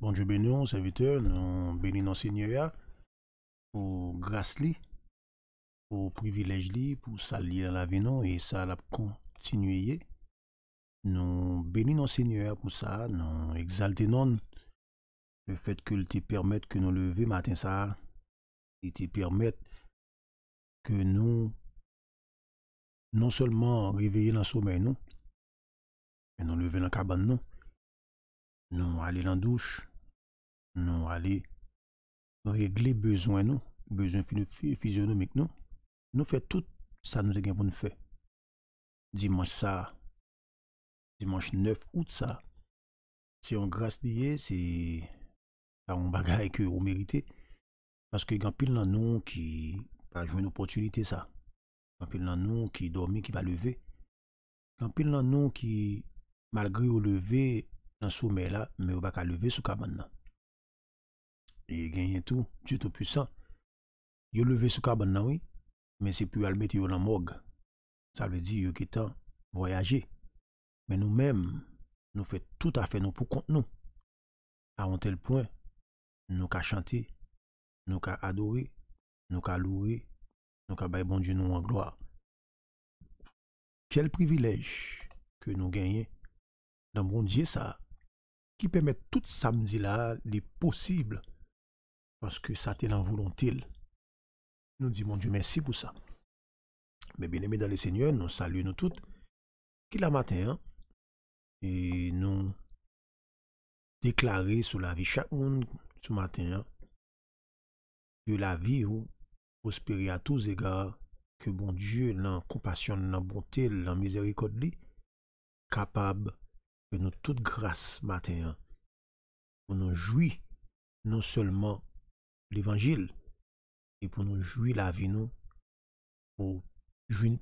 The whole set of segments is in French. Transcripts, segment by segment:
Bon Dieu bénis nous, serviteurs, nous bénissons Seigneur hein, pour grâce, pour privilège, pour salir à la vie, et ça l'a continuer Nous bénissons Seigneur pour ça, nous exaltons le fait que te permette que nous levions matin ça, et te permette que nous, non seulement réveiller dans sommeil, nous, et nous lever dans la cabane, non. Nous aller dans la douche. Nous aller régler besoin, non. Besoin physionomique, non. Nous faisons tout ça nous avons pour nous faire. Dimanche ça. Dimanche 9 août ça. C'est on grâce lié, c'est un bagage que vous méritez. Parce que quand pile nous qui pas joué une opportunité ça. Quand pile nous qui dormi, qui va lever. Quand pile nous qui malgré au lever dans sommet là mais on pas lever sous cabane et gagne tout Dieu tout puissant yo levé sous cabane oui mais c'est plus albert mettre dans morgue ça veut dire que est temps voyager mais nous-mêmes nous faisons tout à fait nous pour compte nous à un tel point nous ca chanter nous avons adorer nous avons louer nous ca bon Dieu nous en gloire quel privilège que nous gagnons dans mon Dieu ça qui permet tout samedi là les possibles parce que ça t'est dans volonté nous disons mon Dieu merci pour ça mais bien aimé dans le Seigneur nous saluons nous toutes qui la matin hein, et nous déclarer sur la vie chaque monde ce matin hein, que la vie où, prospérer à tous égards que bon Dieu, la compassion, la bonté, la miséricorde, capable que nous toute grâce matin pour nous jouir non seulement l'évangile et pour nous jouir la vie nous pour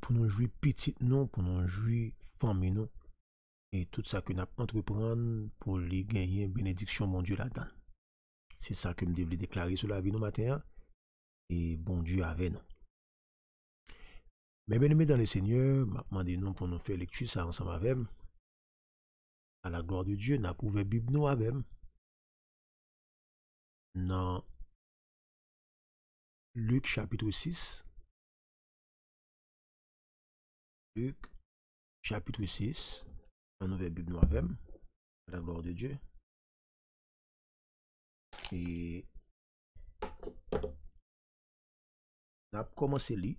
pour nous jouer petit non pour nous jouer famille nous et tout ça que nous entreprendre pour les gagner bénédiction mon Dieu là-dedans c'est ça que me devons déclarer sur la vie nous matin et bon Dieu avec nous mais bien aimé dans le Seigneur m'a demandé nous pour nous faire lecture ça ensemble avec nous A la glor de Diyo, na pouve bib nou avèm. Nan Luke chapitou 6 Luke chapitou 6 nan nouve bib nou avèm. A la glor de Diyo. E na pkomanse li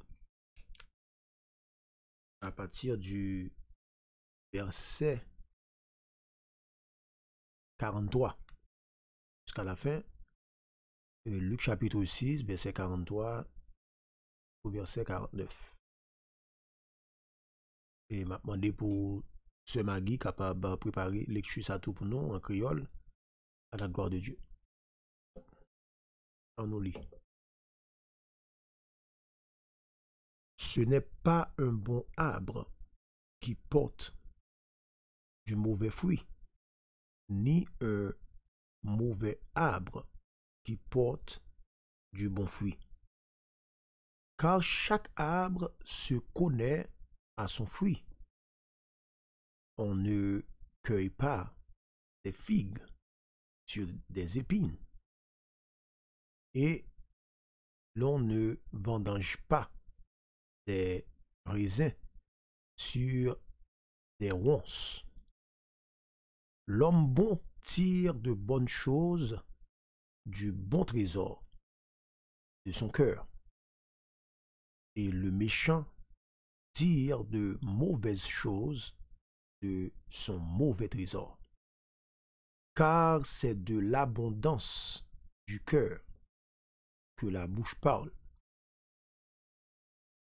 a patir du versè 43. Jusqu'à la fin. Euh, Luc chapitre 6, verset 43 au verset 49. Et m'a demandé pour ce magi capable de préparer lecture à tout pour nous en créole à la gloire de Dieu. En nous lit. Ce n'est pas un bon arbre qui porte du mauvais fruit ni un mauvais arbre qui porte du bon fruit. Car chaque arbre se connaît à son fruit. On ne cueille pas des figues sur des épines. Et l'on ne vendange pas des raisins sur des ronces. L'homme bon tire de bonnes choses du bon trésor de son cœur. Et le méchant tire de mauvaises choses de son mauvais trésor. Car c'est de l'abondance du cœur que la bouche parle.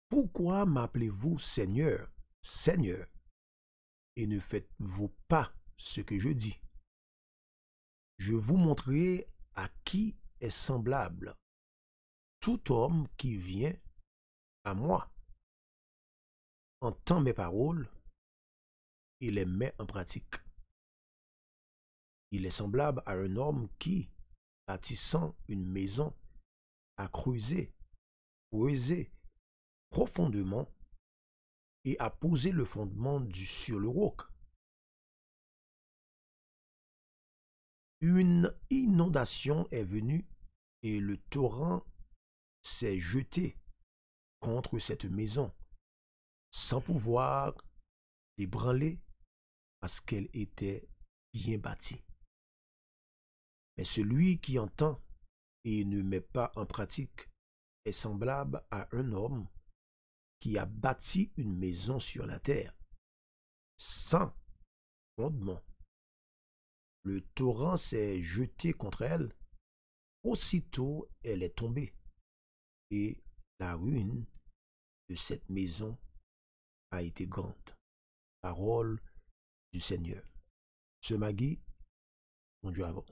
Pourquoi m'appelez-vous Seigneur, Seigneur, et ne faites-vous pas ce que je dis. Je vous montrerai à qui est semblable tout homme qui vient à moi, entend mes paroles et les met en pratique. Il est semblable à un homme qui, bâtissant une maison, a creusé, creusé profondément et a posé le fondement du, sur le roc. une inondation est venue et le torrent s'est jeté contre cette maison sans pouvoir l'ébranler parce qu'elle était bien bâtie. Mais celui qui entend et ne met pas en pratique est semblable à un homme qui a bâti une maison sur la terre sans fondement le torrent s'est jeté contre elle. Aussitôt, elle est tombée. Et la ruine de cette maison a été grande. Parole du Seigneur. Ce Magui, mon Dieu avant.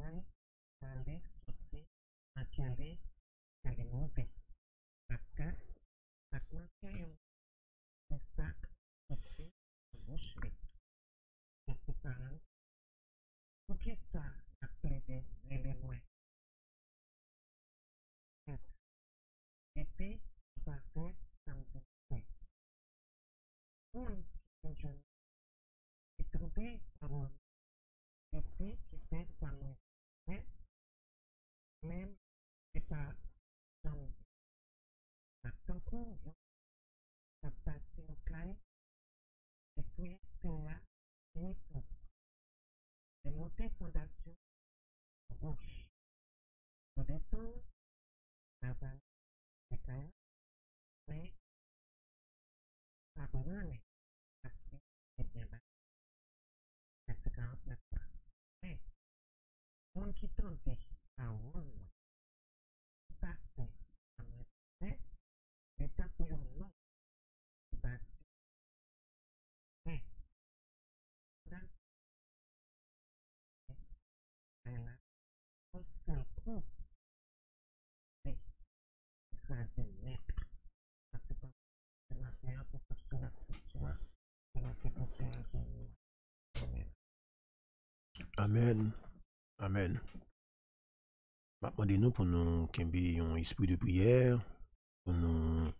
candy, candy, sushi, candy, Amen. Amen. Maintenant, bah, nous pour nous qu'il un esprit de prière, pour nous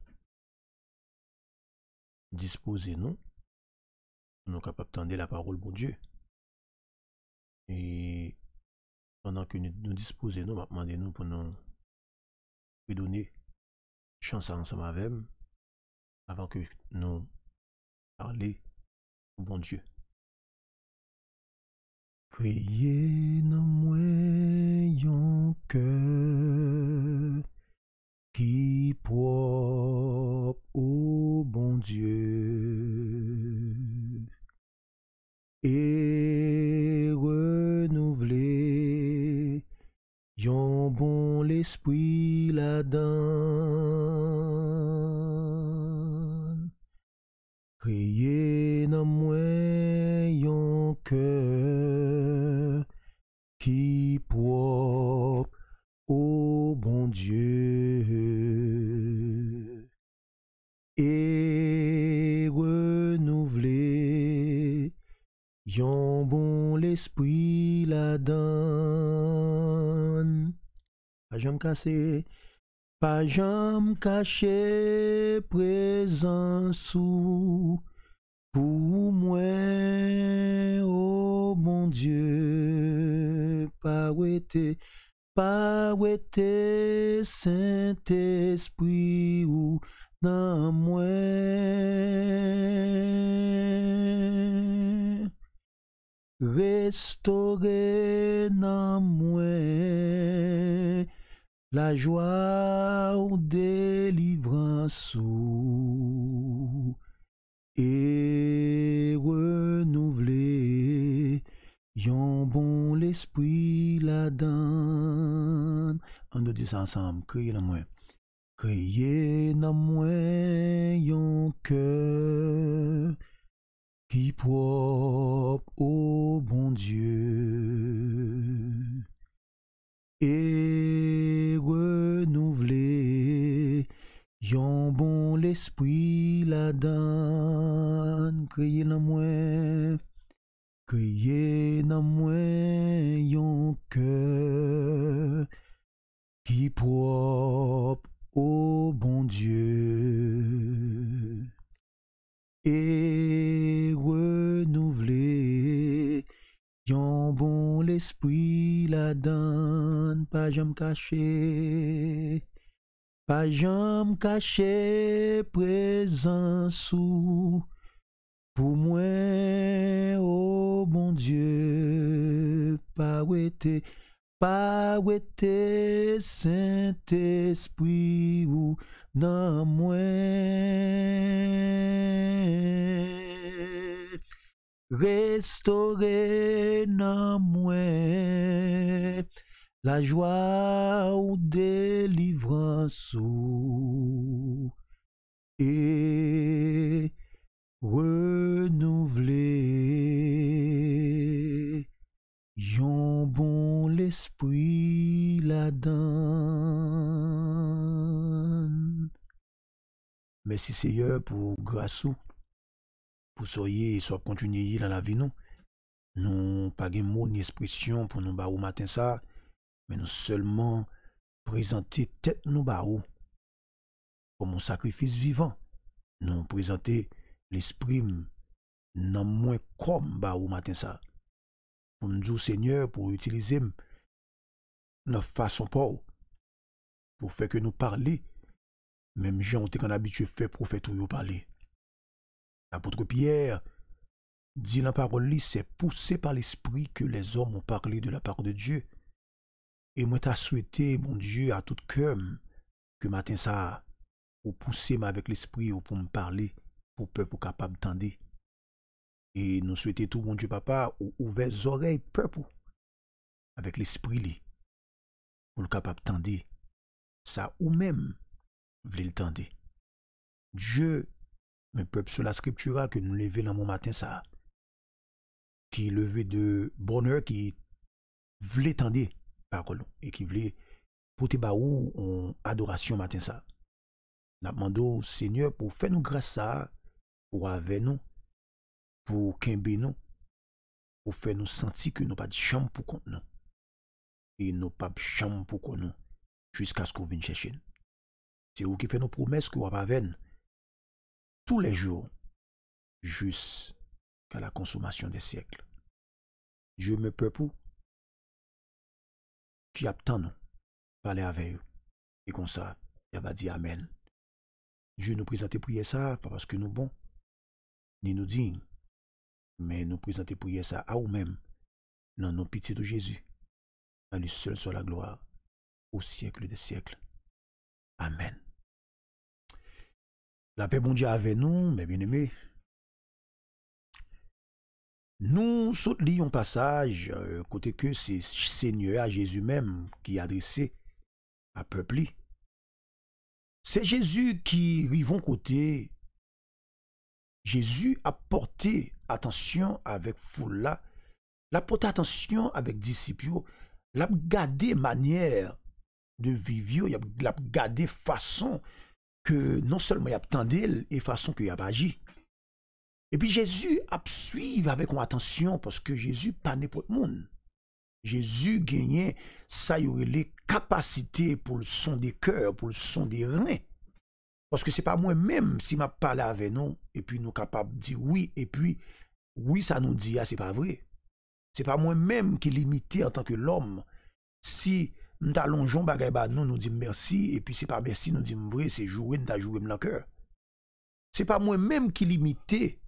disposer nous, pour nous capables tendre la parole, de Dieu. Et pendant que nous, nous disposons, nous, maintenant, bah, nous pour nous donner chansons ensemble avec avant que nous parlions au bon Dieu. Criez dans mwen cœur, qui ki prop o bon Dieu, et renouvle yon bon l'esprit là-dedans. Kriye nan mwen yon qui ki prop o bon Dieu. E renouvle yon bon l'esprit la dan. Pa caché, présent, sous, pour moi, oh mon Dieu, pa wete, Saint-Esprit ou dans moi, Restore dans moi. La joie au délivrance un et y'a Yon bon l'esprit la donne. On doit dit ça ensemble, criez dans moi. Criez dans moi un cœur qui propre au bon Dieu et renouvelé. Yon bon l'esprit la donne, crier la moi, crier la moi yon cœur qui propre au bon Dieu et renouvelé bon l'esprit la donne, pas jamais caché, pas jamais caché présent sous, pour moi, oh bon Dieu, pas été, pas été Saint-Esprit ou dans moi. Restaurer la joie ou délivrance Et Renouveler yon bon l'esprit la dan. Merci Seigneur pour Grasso soyez et soyez continuer dans la vie nous nous pas de mots ni expression pour nous baou matin ça mais nous seulement présenter tête nous baou comme un sacrifice vivant nous présenter l'esprit non moins comme baou matin ça pour nous dire seigneur pour utiliser notre façon pour pour faire que nous parler même gens ont été habitués fait pour faire toujours parler L'apôtre Pierre dit la parole, c'est poussé par l'esprit que les hommes ont parlé de la part de Dieu. Et moi, t'as souhaité, mon Dieu, à tout cœur, que matin ça, ou pousser avec l'esprit, ou pour me parler, pour peuple capable d'entendre. Et nous souhaitons tout, mon Dieu, papa, ou ouvert oreilles, peuple, avec l'esprit, pour le capable d'entendre. Ça, ou même, voulez le Dieu Mwen pep sou la skriptu va ke nou leve nan moun maten sa. Ki leve de bonheur ki vle tende parolon. E ki vle pote ba ou an adorasyon maten sa. Nap mandou, seigneur pou fe nou gre sa, pou ave nou, pou kembe nou, pou fe nou santi ke nou pa di chanm pou kont nou. E nou pa chanm pou kont nou, jiska skou vin cheshen. Se ou ki fe nou promes kou ap avene. tous les jours jusqu'à la consommation des siècles. Dieu me peuple qui a tant nous, parler avec eux. Et comme ça, il va dire Amen. Dieu nous présente prier ça, pas parce que nous bons, ni nous dignes, mais nous présente prier ça à nous-mêmes, dans nos pitiés de Jésus, à lui seul sur la gloire, au siècle des siècles. Amen. La paix bon Dieu avec nous, mes bien-aimés. Nous sautons passage euh, côté que c'est Seigneur Jésus même qui est adressé à peuple. C'est Jésus qui rivons côté. Jésus a porté attention avec foule là. La porté attention avec disciples. L'a gardé manière de vivre, il a gardé façon que non seulement il a attendu et façon qu'il a agi. Et puis Jésus a suivi avec attention parce que Jésus pas le monde. Jésus gagnait ça les capacités pour le son des cœurs, pour le son des reins. Parce que c'est pas moi-même si m'a parlé avec nous et puis nous capables de dire oui et puis oui ça nous dit ah c'est pas vrai. C'est pas moi-même qui limité en tant que l'homme si nous allongeons nous, nous disons merci, et puis c'est pas merci, nous disons vrai, c'est jouer, nous joué dans cœur. C'est pas moi-même qui limite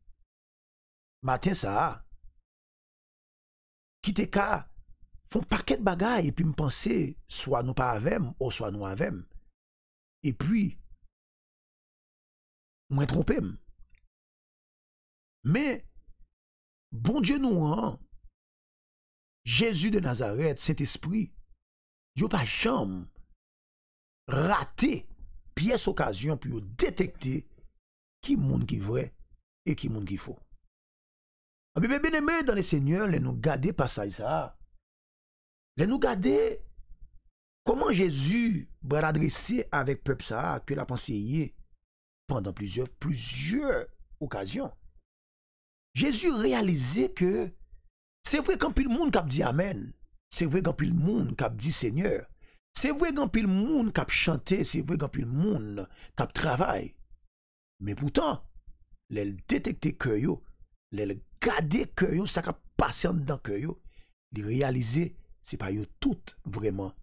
matin ça. Qui te ka, font paquet de bagailles, et puis me penser, soit nous pas avec, ou soit nous avec. Et puis, moi trompé. Mais, bon Dieu nous, rend... Jésus de Nazareth, cet esprit, yo pas jamais raté pièce occasion pour détecter qui monde qui vrai et qui monde qui faux. Mais ah, bien aimé dans les seigneurs, les nous garder par ça. Les nous garder comment Jésus va adresser avec peuple ça que l'a pensée est pendant plusieurs plusieurs occasions. Jésus réalisait que c'est vrai quand le monde cap dit amen. C'est vrai qu'il y a monde qui dit Seigneur. C'est vrai qu'il y a monde qui chante, c'est vrai qu'il y a monde qui travaille. Mais pourtant, les détecter que yo, les garder que yo, ça qui patiente dans que yo, les réaliser, c'est pas yo tout vraiment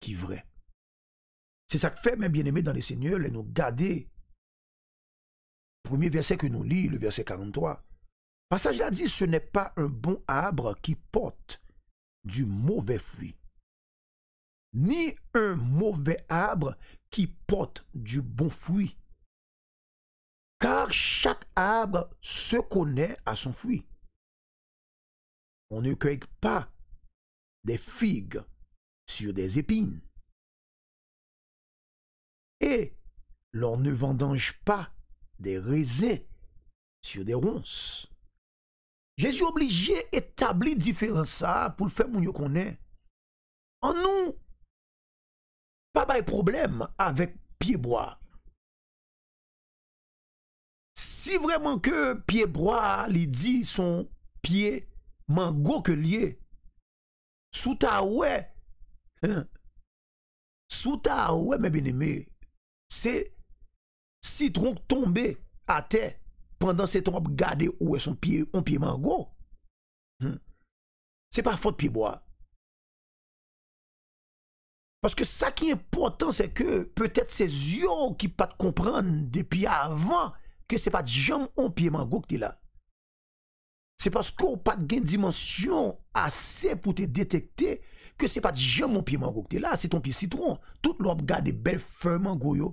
qui vrai. C'est ça que fait, mes bien-aimés, dans les seigneurs, les nous garder. Premier verset que nous lit, le verset 43. Passage là dit, ce n'est pas un bon arbre qui porte du mauvais fruit, ni un mauvais arbre qui porte du bon fruit. Car chaque arbre se connaît à son fruit. On ne cueille pas des figues sur des épines. Et l'on ne vendange pas des raisins sur des ronces. Je sou obligye etabli diferensa pou l'fe moun yo konen. An nou, pa bay problem avèk piyeboa. Si vreman ke piyeboa li di son piye man goke liye, sou ta we, sou ta we men beneme, se si tronk tombe ate, pandan se hmm. ton wap gade ou e son piye mango. Se pa fote piye boya. Paske sa ki important se ke, petet se zyo ki pat kompran depi avan, ke se pat jom on piye mango ki te la. Se paske ou pat gen dimensyon ase pou te detekte, ke se pat jom on piye mango ki te la, se ton piye citron, tout lop gade bel fè mango yo,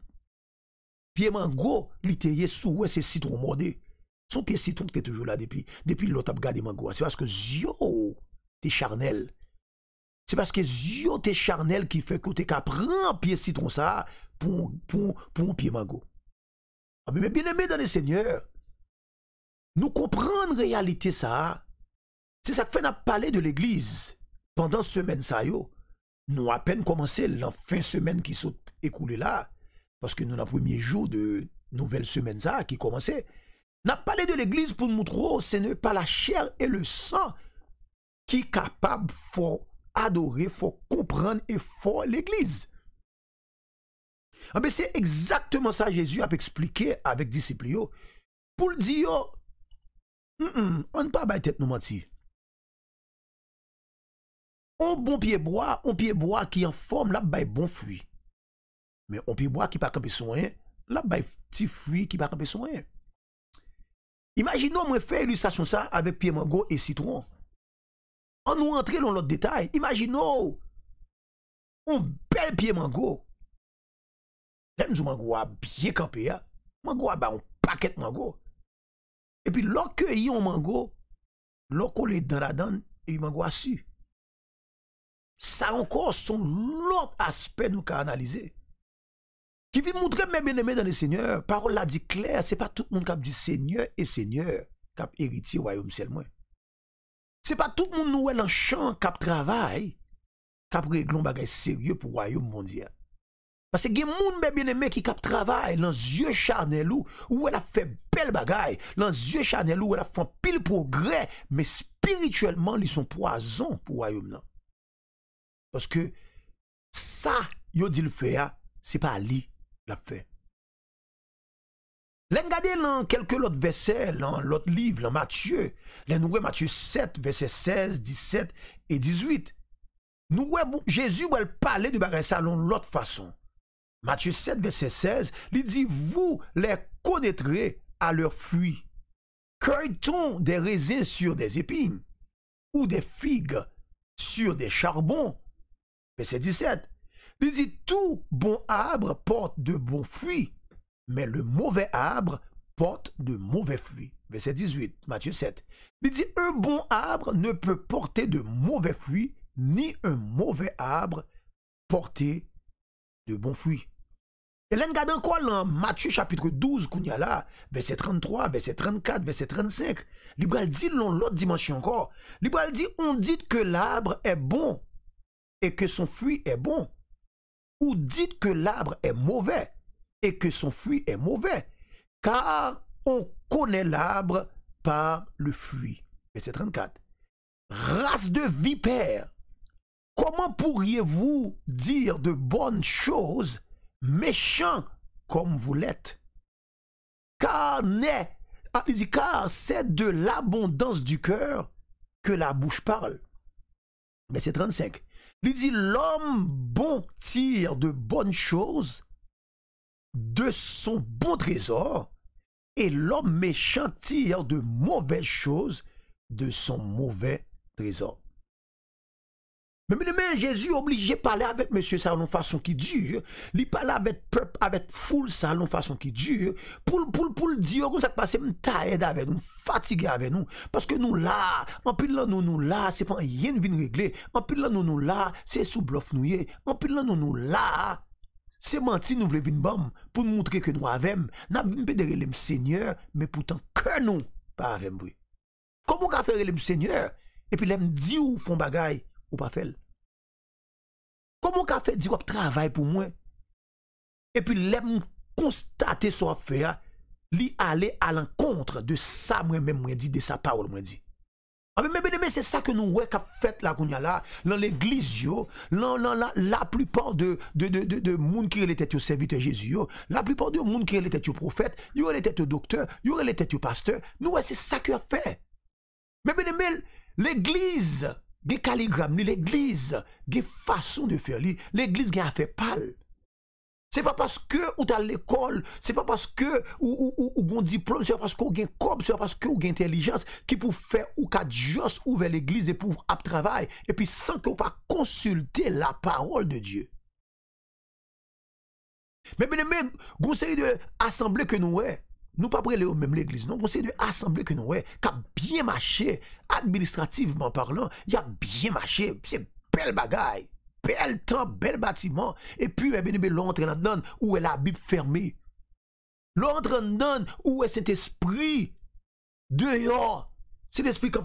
pied mango, li sous ses citron Son pied citron qui est toujours là depuis, depuis l'autre mango. Hein. C'est parce que zio, t'es charnel. C'est parce que zio, t'es charnel qui fait que t'es es un pied citron ça pour, pour, pour pied mango. Ah, mais bien aimé dans le Seigneur, nous comprendre réalité ça, c'est ça que fait la palais de l'église pendant semaine ça yo. Nous à peine commencé la fin semaine qui s'est écoulée là parce que nous, le premier jour de nouvelle semaine, qui commençait, n'a parlé de l'église pour nous montrer ce n'est pas la chair et le sang qui est capable faut adorer, faut comprendre et faut l'église. Ah, c'est exactement ça Jésus a expliqué avec disciples. Pour dire, on ne pas tête nous mentir. On bon pied bois, on pied bois qui en forme là, bah, bon fruit. Men, on pi bwa ki pa kampe sonyen, la bay ti fwi ki pa kampe sonyen. Imagino mwen fè ilusasyon sa ave pi mango e sitron. An nou rentre loun lout detay, imagino on bel pi mango, lèm zou mango a bie kampe ya, mango a ba on paket mango. E pi lòk kè yon mango, lòk ou lè dan la dan, e yon mango a si. Sa anko son lòk aspe nou ka analize. Qui vient montrer mes bien-aimés dans le Seigneur. Parole la dit claire, c'est pas tout le monde qui a dit Seigneur et Seigneur qui a hérité au royaume seulement C'est pas tout le monde nous dans champ qui travaillé qui un bagage sérieux pour le royaume mondial. Parce que y a des bien-aimés qui travaillent dans les yeux charnels où elle a fait belle bagaille, dans les yeux charnels où elle a fait pile progrès, mais spirituellement, ils sont poison pour le royaume. Parce que ça, yo dit le fait, c'est pas lui l'a fait. Len gade lan quelques lot versets, l'autre livre, livre, Matthieu. Matye, Matthieu 7 verset 16, 17 et 18. Nous Jésus va parler de bagay sa lon l'autre façon. Matthieu 7 verset 16 il dit « vous les connaîtrez à leur fruit. cueille des raisins sur des épines ou des figues sur des charbons? Verset 17. Il dit tout bon arbre porte de bons fruits, mais le mauvais arbre porte de mauvais fruits. Verset 18, Matthieu 7. Il dit un bon arbre ne peut porter de mauvais fruits, ni un mauvais arbre porter de bons fruits. Et là, regardons quoi dans Matthieu chapitre 12, là, verset 33, verset 34, verset 35. L'Ibral dit l'autre dimension encore. L'Ibral dit on dit que l'arbre est bon et que son fruit est bon ou dites que l'arbre est mauvais et que son fruit est mauvais, car on connaît l'arbre par le fruit. Verset 34. Race de vipères. comment pourriez-vous dire de bonnes choses, méchants comme vous l'êtes Car n'est, ah, car c'est de l'abondance du cœur que la bouche parle. Verset 35. Il dit l'homme bon tire de bonnes choses de son bon trésor et l'homme méchant tire de mauvaises choses de son mauvais trésor. Men men jesu oblige pale avet monsye sa lon fason ki dure, li pale avet pep avet ful sa lon fason ki dure, pou l pou l pou l diyo kon sak pase m ta ed aven nou, m fatige aven nou, paske nou la, man pin lan nou nou la, se pan yen vin regle, man pin lan nou nou la, se sou blof nou ye, man pin lan nou nou la, se manti nou vle vin bom, pou moutre ke nou avem, nan bin pedere lem seigneur, men poutan ke nou, pa avem vwe. Komon ka fere lem seigneur, e pi lem di ou fon bagay, ou pas faire. Comment qu'a fait dire travail pour moi et puis l'aim constater ce affaire, li aller à l'encontre de ça moi même moi dit de sa parole moi dit ah, mais c'est ça que nous ouais qu'a fait la kounya là dans l'église yo la, la, la plupart de de de de, de monde qui était au serviteur Jésus yo, la plupart de monde qui était au prophète yo était au docteur yo était au pasteur nous c'est ça que a fait mais mais l'église des ni l'Église, des façons de faire l'Église qui a fait Ce C'est pas parce que ou à l'école, c'est pas parce que ou ou ou ce diplôme, pas parce que un corps, ce n'est pas parce que ou une intelligence qui pour faire ou qu'adjos ou vers l'Église et pour app travail et puis sans qu'on pas consulter la parole de Dieu. Mais mais mais conseillez de assembler que nous sommes, nous pas prêler au même l'église non c'est de assemblée que nous qui a bien marché administrativement parlant il y a bien marché c'est belle bagaille bel temps bel bâtiment et puis elle eh eh bien, l'entrée là-dedans où est la bible fermée l'entrée là-dedans où est cet esprit dehors cet esprit de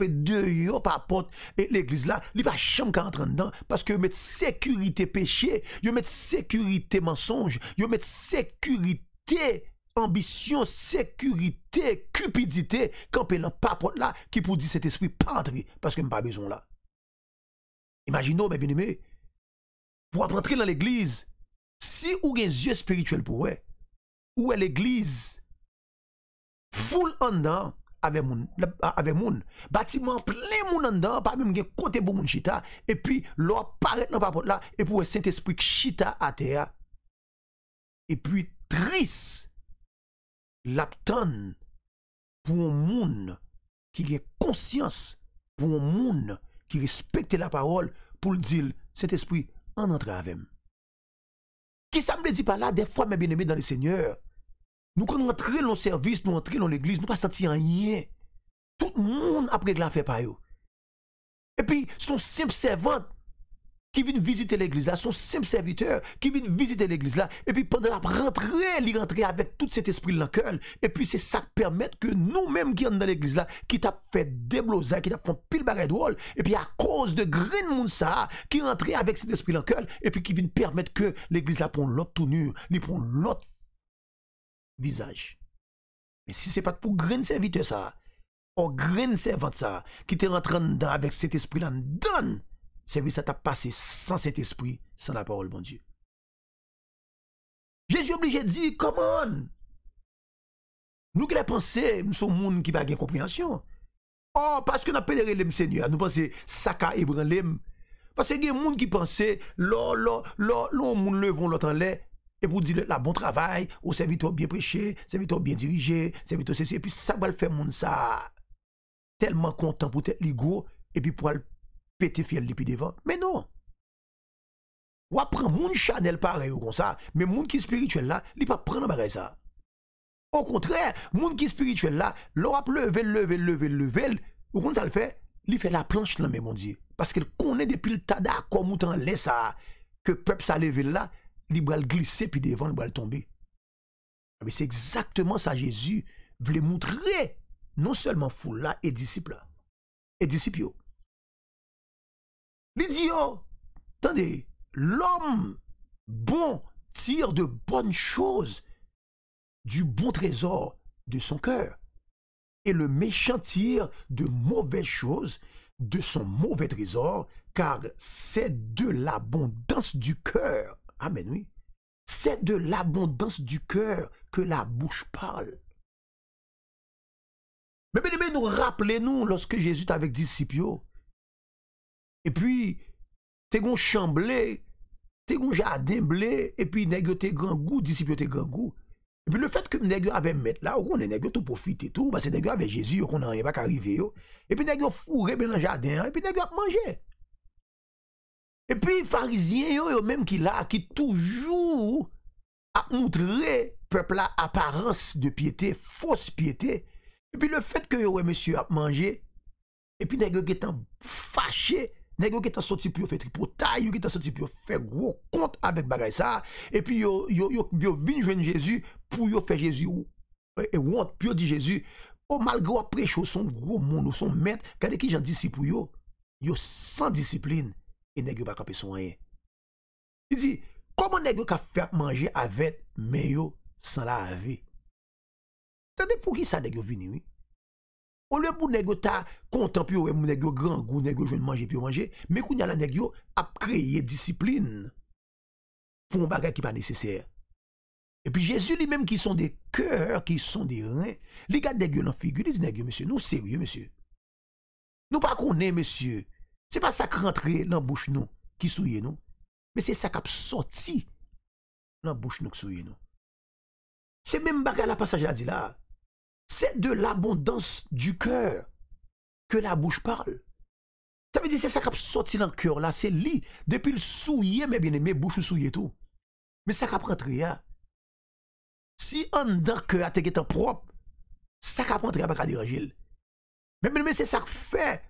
dehors par porte et l'église là il pas chambre qu'à entre dedans parce que mettre sécurité péché yo met sécurité mensonge Yo met sécurité ambition, sécurité, cupidité, camper dans pour là, qui pour dire cet esprit pas entrer parce que pas besoin là. Imaginons, mes bien-aimés, vous rentrez dans l'église, si ou gen yeux spirituel pour ou est l'église, foule en dedans, avec moun, avec moun, bâtiment plein moun en dedans, pas même gen côté pour moun chita, et puis leur paraît dans pour là, et pour cet esprit chita à terre, et puis triste l'aptan pour un monde qui ait conscience, pour un monde qui respecte la parole, pour le dire, cet esprit en entre avec Qui ça me dit pas là, des fois, mes bien-aimés dans le Seigneur, nous quand nous entrons dans le service, nous entrons dans l'église, nous pas sentir rien. Tout le monde après pris l'a fait par eux. Et puis, son simple servante, qui viennent visiter l'église là, son simple serviteur qui viennent visiter l'église là, et puis pendant la rentrée, il rentre avec tout cet esprit dans cœur, et puis c'est ça qui permet que nous-mêmes qui sommes dans l'église là, qui t'a fait débloser, qui t'a fait pile de drôle, et puis à cause de Green Moon ça, qui rentre avec cet esprit dans et puis qui vient permettre que l'église là prend l'autre tournure, lui prend l'autre visage. Mais si c'est pas pour Green serviteur ça, ou Green Servant ça, qui te rentré avec cet esprit là, donne ça t'a passé sans cet esprit, sans la parole, bon Dieu. Jésus obligé de dire, come on. Nous qui la pensé, nous sommes monde qui pas de compréhension. Oh, parce que nous appelons le Seigneur, nous pensons ça qu'a ébranle. Parce que y a des gens qui pensent, l'on, l'on, l'on, vont levons l'autre en l'air, et pour dire, la bon travail, au serviteur bien prêché, serviteur bien dirigé, serviteur ceci, et puis ça va le faire, monde, ça. Tellement content pour être ligo, et puis pour aller. Petit fiel depuis devant. Mais non. Ou apprend moun Chanel pareil ou comme ça, mais moun qui spirituel là, li pas prendre bagay ça. Au contraire, moun qui spirituel là, l'on lever, lever, lever, lever, ou comme ça le fait, li fait la planche là, mais mon Dieu. Parce qu'il connaît depuis le tada comme on laisse ça, que peuple sa levé là, il va glisser puis devant, il va tomber. Mais c'est exactement ça Jésus voulait montrer, non seulement foule là et disciple et disciple. Il oh, attendez, l'homme bon tire de bonnes choses du bon trésor de son cœur, et le méchant tire de mauvaises choses de son mauvais trésor, car c'est de l'abondance du cœur. Amen, oui. C'est de l'abondance du cœur que la bouche parle. Mais bien, nous rappelez-nous lorsque Jésus est avec Discipio, et puis, t'es gon chamblé, t'es un jardin blé, et puis nèg t'es grand goût, disciple t'es grand goût. Et puis le fait que nèg avait mettre là, on est nèg tout profiter tout, parce que nèg avec Jésus, qu'on n'a rien pas arrivé Et puis nèg fourré bien le jardin, et puis nèg a mangé. Et puis pharisiens yo, même qui là qui toujours a montré peuple là apparence de piété, fausse piété. Et puis le fait que yo monsieur a mangé, et puis nèg qui en fâché Nèg qui t'a sorti pour faire fait tripotaille, yo qui t'a sorti pour faire fait gros compte avec bagay ça et puis yo yo yo, vinn Jésus pour yo faire Jésus et honte e, puis yo dit Jésus oh malgré prêche son gros monde son maître qu'est-ce qui j'en disciple yo yo sans discipline et nèg yo pas camper son rien. Il dit comment nèg yo fait manger avec mais yo sans laver. Tendez pour qui ça nèg yo vini oui? Au lieu pour nèg ta content puis ouais nèg grand goût nèg jeune manger puis manger, mais qu'on y a la nèg a créé discipline pour un bagage qui pas nécessaire. Et puis Jésus lui-même qui sont des cœurs, qui sont des reins, les gars nèg dans figure, ils nèg monsieur, nous sérieux monsieur. Nous pas connaît monsieur. C'est pas ça qui rentre dans bouche nous qui souille nous, mais c'est ça qui a sorti dans bouche nous qui souille nous. C'est même bagage la passage a dit là. C'est de l'abondance du cœur que la bouche parle. Ça veut dire c'est ça qui a sorti dans le cœur là, c'est lui. Depuis le souillé, mes bien-aimés, bouche souillé tout. Mais ça qui prend hein. Si on dans cœur a est propre, ça qui a rentré là, hein, pas déranger. Mais bien c'est ça qui fait.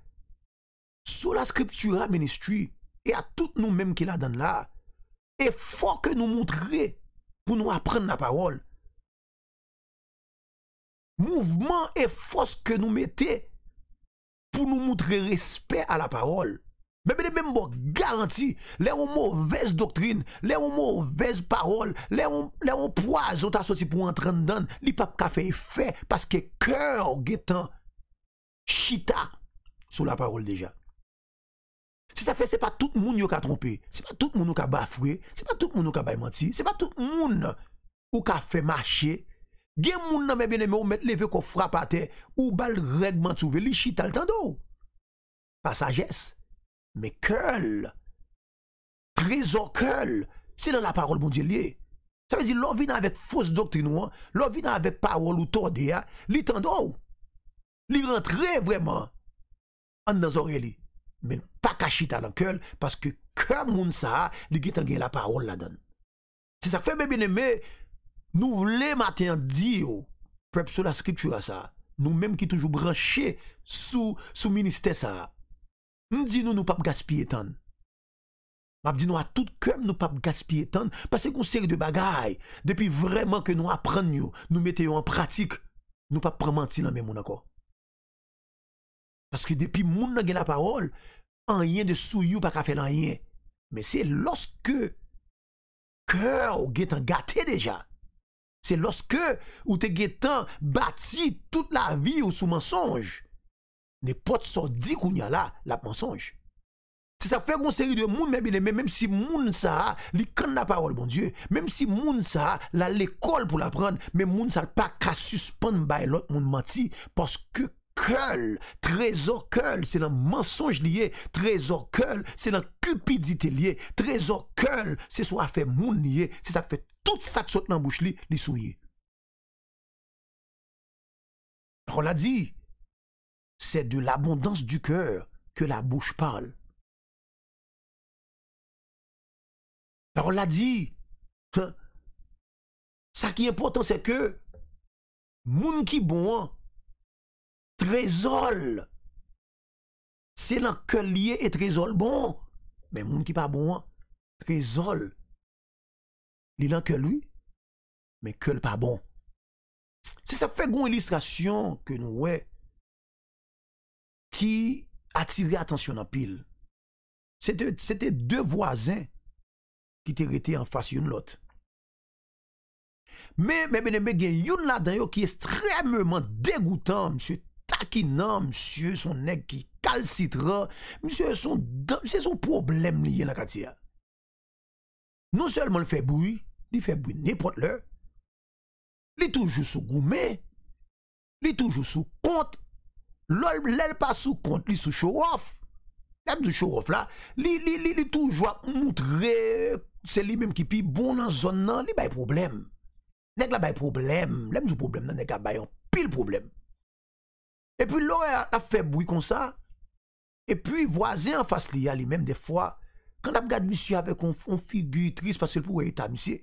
Sous la scripture ministry, et à toutes nous-mêmes qui la donne là, et faut que nous montrions pour nous apprendre la parole. Mouvment e fos ke nou mette pou nou moutre respet a la parol. Mè mè de mè mbo garanti lè ou mou vez doktrine, lè ou mou vez parol, lè ou mou poaz ou ta soti pou an tran dan. Li pap kafe e fe paske kèr ou getan chita sou la parol deja. Se sa fe se pa tout moun yo ka trompe, se pa tout moun yo ka bafwe, se pa tout moun yo ka baymanti, se pa tout moun yo ka fe mache. Gen moun nan mes bien aimé ou met levé ko frappe ou bal règlement trouvé li chita le tando. Pas sagesse, mais cœur. Trésor cœur, c'est dans la parole bon Dieu lié. Ça veut dire l'on avec fausse doctrine ou l'on avec parole ou tordé, li tando. Li rentre vraiment en dans oreilles mais pas caché dans le parce que comme moun sa, li gen la parole la donne. C'est ça que fait bien aimé Nou vle maten di yo, prep sou la skriptu a sa, nou menm ki toujou branche sou minister sa, mdi nou nou pap gaspye tan, map di nou a tout kem nou pap gaspye tan, pase kon seri de bagay, depi vreman ke nou apren yo, nou meteyo an pratik, nou pap prementi lan men moun a ko. Paske depi moun nan gen la parol, an yen de sou yo pa ka fe lan yen, men se loske, kem ou gen tan gate deja, Se loske ou te getan bati tout la vi ou sou mensonj. Ne pot so di kou nyala la mensonj. Se sa fe kon seri de moun mèbile mèm si moun sa li kan la parol moun die. Mèm si moun sa la l'ekol pou la pran. Mèm moun sal pa ka suspend bay lot moun manti. Paske kol, trezor kol, se nan mensonj liye. Trezor kol, se nan cupidite liye. Trezor kol, se so afe moun liye. Se sa fe... tout ça qui saute dans la bouche, li, li On l'a dit, c'est de l'abondance du cœur que la bouche parle. On l'a dit, hein. ça qui est important, c'est que moun qui bon, trésor, c'est dans que lié et trésor bon. Mais moun qui pas bon, trésor, li lan ke lwi, men ke l pa bon. Se sa fe goun ilistrasyon ke nou we, ki atiri atansyon nan pil. Se te de voisin, ki te rete an fasyoun lot. Men menenbe gen youn la dan yo, ki estremement degoutan, msye takinan, msye son ek ki kalsitran, msye son problem li yon la katiya. Nou selman l febouy, li febouy ne pote lè. Li toujou sou goume, li toujou sou kont, lò lèl pa sou kont li sou show off. Lèm di show off la, li toujou a moutre, se li mem ki pi bon an zon nan, li bay problem. Nèk la bay problem, lèm di problem nan, nèk la bay an pil problem. E pwi lò a febouy kon sa, e pwi vwazen an fase li a li mem defwa, Kan ap gade misye ave konfon figi tris Pas el pou wey eta misye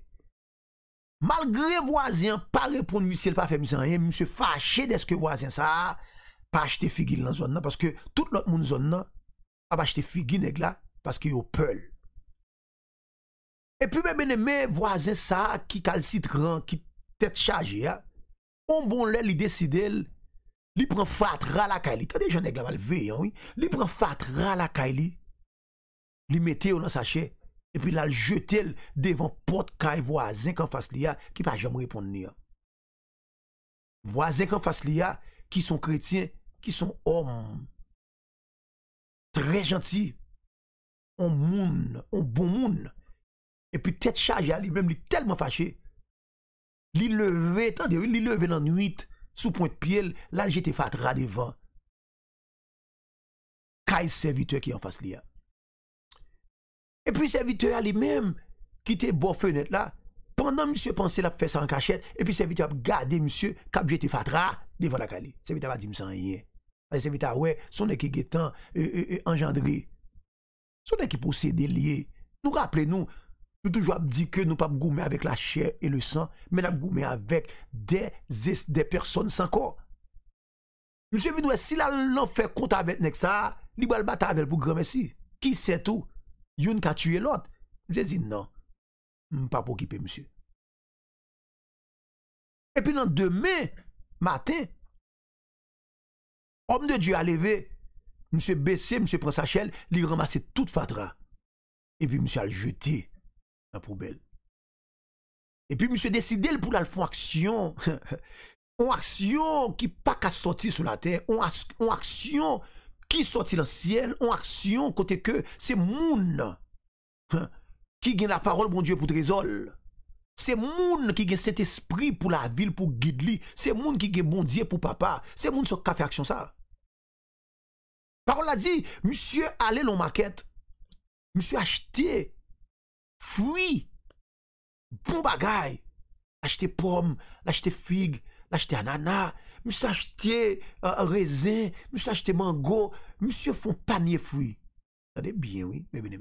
Malgre wazien pa reponde misye El pa fe misye anye Mise fache deske wazien sa Pa achete figi nan zon nan Paske tout lout moun zon nan A pa achete figi negla Paske yo pel E pi bebe neme wazien sa Ki kal sitran ki tet chaje ya On bon le li deside el Li pran fat ralakay li Tade jan negla mal ve yon Li pran fat ralakay li li mette yo et puis la jete l devant porte kay voisin qu'en face l'ia qui ki pa répondre répond Voisin kan face lia, qui qui sont chrétien, ki son très gentils, on moun, bon monde et puis tête chargée, même tellement fâché, li levé, tande li levé nuit, sous point de pied, là jeté fatra devant, kay serviteur ki en face l'ia et puis, serviteur lui-même, qui était bon fenêtre là, pendant monsieur pensait la faire ça en cachette, et puis serviteur a gardé monsieur, cap jeté fatra devant la cali. Serviteur va dire, sans rien. Serviteur, ouais, son équipe étant euh, euh, euh, engendré. Son équipe possédé lié. Nous rappelons nous nous toujours dit que nous pas goumer avec la chair et le sang, mais nous gourmer avec des, des personnes sans corps. Monsieur Vinoué, si la l'en fait compte avec ça, il va le battre avec pour grand merci. Qui sait tout? Yun ka tué l'autre. J'ai dit non. Pas pour monsieur. Et puis, dans demain matin, homme de Dieu a levé, monsieur baissé, monsieur prend sa lui il ramasse toute fatra. Et puis, monsieur a le jeté dans la poubelle. Et puis, monsieur décidé pour la action. on action qui pas qu'à sortir sur la terre. on action qui sortit dans le ciel en action côté que c'est moun hein, qui gagne la parole bon Dieu pour Trésol. c'est moun qui gagne cet esprit pour la ville pour guider c'est moun qui gagne bon Dieu pour papa c'est moun qui fait action ça parole a dit monsieur allez dans maquette monsieur acheter fruits bon bagaille acheter pomme, acheter figue, acheter ananas Monsieur acheté euh, raisin, monsieur acheté mango, monsieur font panier fruit. Attendez bien, oui, mais bien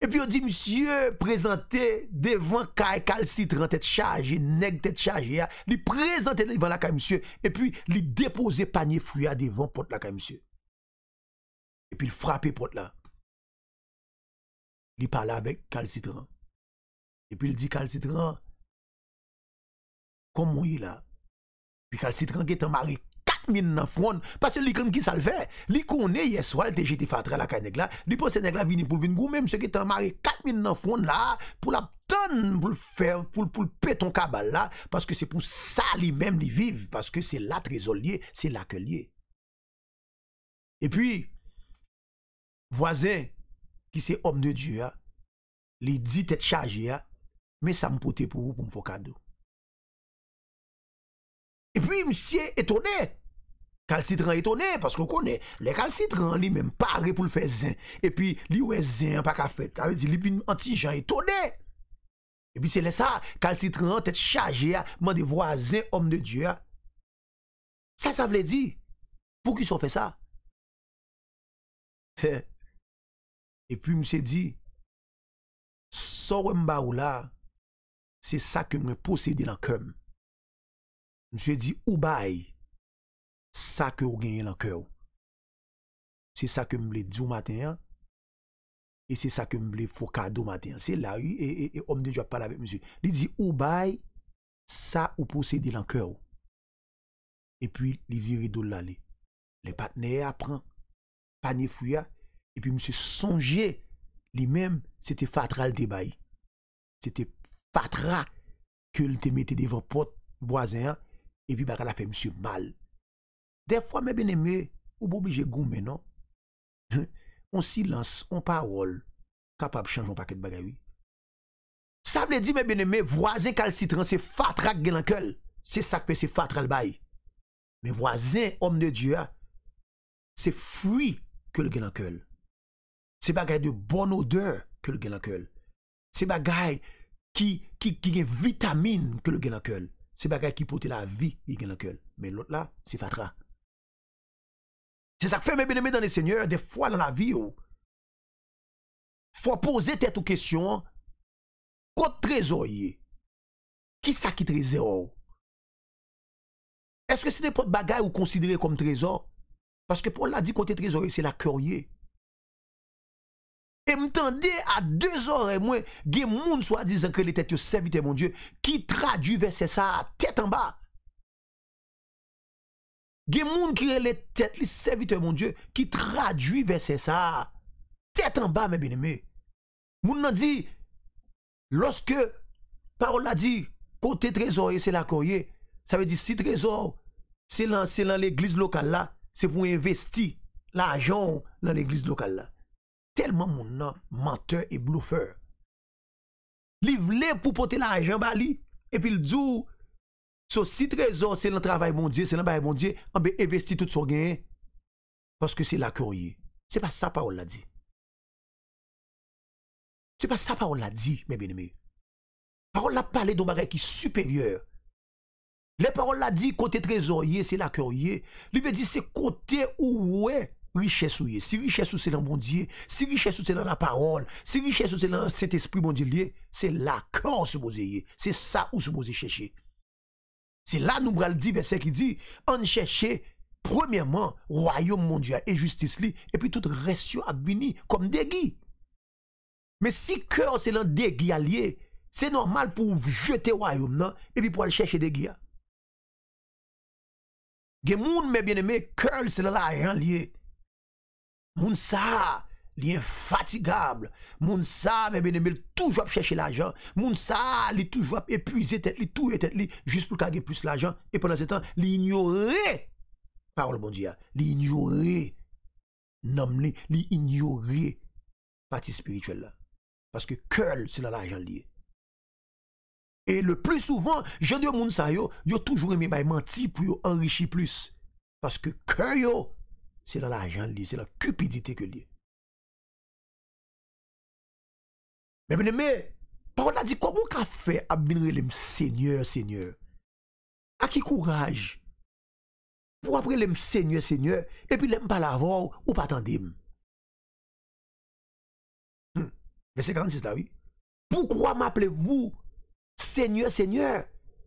Et puis on dit, monsieur, présenté devant Kay Calcitre, tête chargée, nègre tête chargée, ah, il présenter devant la caille, monsieur, et puis il déposer panier fruit devant porte la caille, monsieur. Et puis il frappé porte là. Il parle avec Calcitran. Et puis il dit Calcitran, comment il a pi kal sitran ki tan mare 4 min nan fwoun, pas se li krem ki salve, li kone yeswal te jeti fatre la kanyegla, li pou senegla vinipou vin gou, mem se ki tan mare 4 min nan fwoun la, pou la ton pou l'fer, pou l'pè ton kabal la, paske se pou sa li menm li viv, paske se la trezol liye, se la ke liye. E pi, vwazen ki se om de Diyo ya, li di tèt chaje ya, me sa mpote pou mfo kado. E pi msye etonè. Kalsitran etonè, paskou konè. Le kalsitran li menm pare pou l'fezè. E pi li wè zè an pa ka fèt. A ve di li vin anti jan etonè. E pi se lè sa, kalsitran tèt chagè ya, man de vwa zè, om de Diyo ya. Sa sa vle di. Pou ki son fè sa? E pi msye di, sor mba ou la, se sa ke mwen posède lankèm. Je dit, ou bay, ça que vous gagne C'est ça que me dit matin. Hein. Et c'est ça que me voulais matin. C'est là, et, et, homme de parle avec monsieur. Il dit, ou bay, ça ou possède dans Et puis, il viré de l'aller. Les partenaires apprennent, panier fouya. Et puis, monsieur songeait lui-même, c'était fatra le débat. C'était fatra que le mettait devant porte voisin. evi bagay la fe msye mal defwa mè benemè ou bo bije goun menon on silans, on parol kapab chanjon paket bagay vi sa mne di mè benemè vwazen kalcitran se fatrak gen lankel se sakpe se fatral bay mè vwazen omne diya se fwi ke l gen lankel se bagay de bon odeur ke l gen lankel se bagay ki gen vitamine ke l gen lankel c'est bagaille qui porte la vie, il gagne le cœur. Mais l'autre là, c'est fatra. C'est ça que fait mes bien-aimés dans les seigneurs. des fois dans la vie, il oh. faut poser tête question. questions. Quand trésorier, qui ça qui trésor? Oh? Est-ce que c'est des potes qui ou considéré comme trésor? Parce que Paul l'a dit, côté trésorier, c'est la courrier. Et m'tende à deux heures et des moun soi-disant que les têtes serviteurs, mon Dieu, qui traduit verset ça tête en bas. Des moun qui les têtes, les serviteurs, mon Dieu, qui traduit verset ça tête en bas, mes bien-aimés. Moun nan dit, lorsque parole a dit, côté trésor, c'est la courrier, ça veut dire si trésor, c'est dans l'église locale là, c'est pour investir l'argent dans l'église locale là tellement mon nom menteur et bluffeur. Livlé pour porter l'argent bali et puis il dit ce si trésor c'est le travail mon Dieu, c'est le travail mon Dieu, on ah, ben, va investir tout son gain parce que c'est la Ce C'est pas ça parole l'a dit. C'est pas ça parole l'a dit mes bien-aimés. Parole l'a parlé d'un bagage qui est supérieur. Les paroles l'a dit côté trésorier, c'est la courrier Lui veut dire c'est côté où ouais richesse ou si richesse ou c'est dans bon Dieu, si richesse c'est dans la parole, si richesse c'est dans cet esprit mon Dieu, c'est là qu'on se c'est ça où se chercher. C'est là nous bral dit verset qui dit on chercher premièrement royaume mondial et justice li et puis tout reste à venir comme dégui. Mais si cœur c'est dans dégui allié, c'est normal pour jeter royaume non et puis pour aller chercher dégui. Gen mes mais bien aimé cœur c'est dans la lié. Mounsa, l'infatigable, li infatigable. Moun ça, bien toujours chercher l'argent. Mounsa, ça, toujours épuisé tête, li tout tête, juste pour gagner plus l'argent. Et pendant ce temps, li parole bon Dieu, li ignorer nom li, partie spirituelle Parce que cœur, c'est dans l'argent lié. Et le plus souvent, je dis à ça yo, yo toujours aimé ma bah, mentir pour enrichir plus. Parce que cœur yo, c'est dans l'argent c'est dans la cupidité que lié. Mais bien aimé, par on a dit comment qu'a fait à le Seigneur, Seigneur. À qui courage pour appeler le Seigneur, Seigneur, et puis l'aime pas l'avoir ou pas Mais c'est grand, c'est là, oui. Pourquoi m'appelez-vous Seigneur, Seigneur,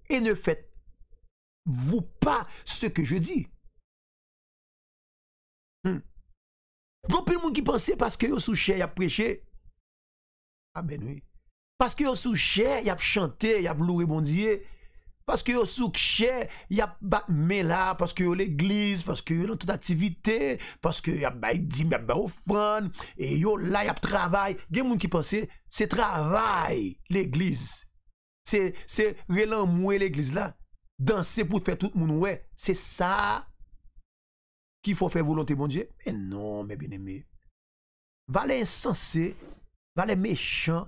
et ne faites-vous pas ce que je dis Hmm. Gon moun ki pense parce que yo chè y a prêché. Ah ben oui. Parce que yo sou ils y a chanté, y a bon Parce que yo sou chè y a bat là parce que yo l'église, parce que yo toute activité, parce que y a bay dim, y offrande et yo là y a travail. Gen moun ki pense c'est travail l'église. C'est c'est relan l'église là. Danser pour faire tout moun c'est ça qu'il faut faire volonté, mon Dieu. Mais non, mes bien-aimés. Valais insensé, valais méchant,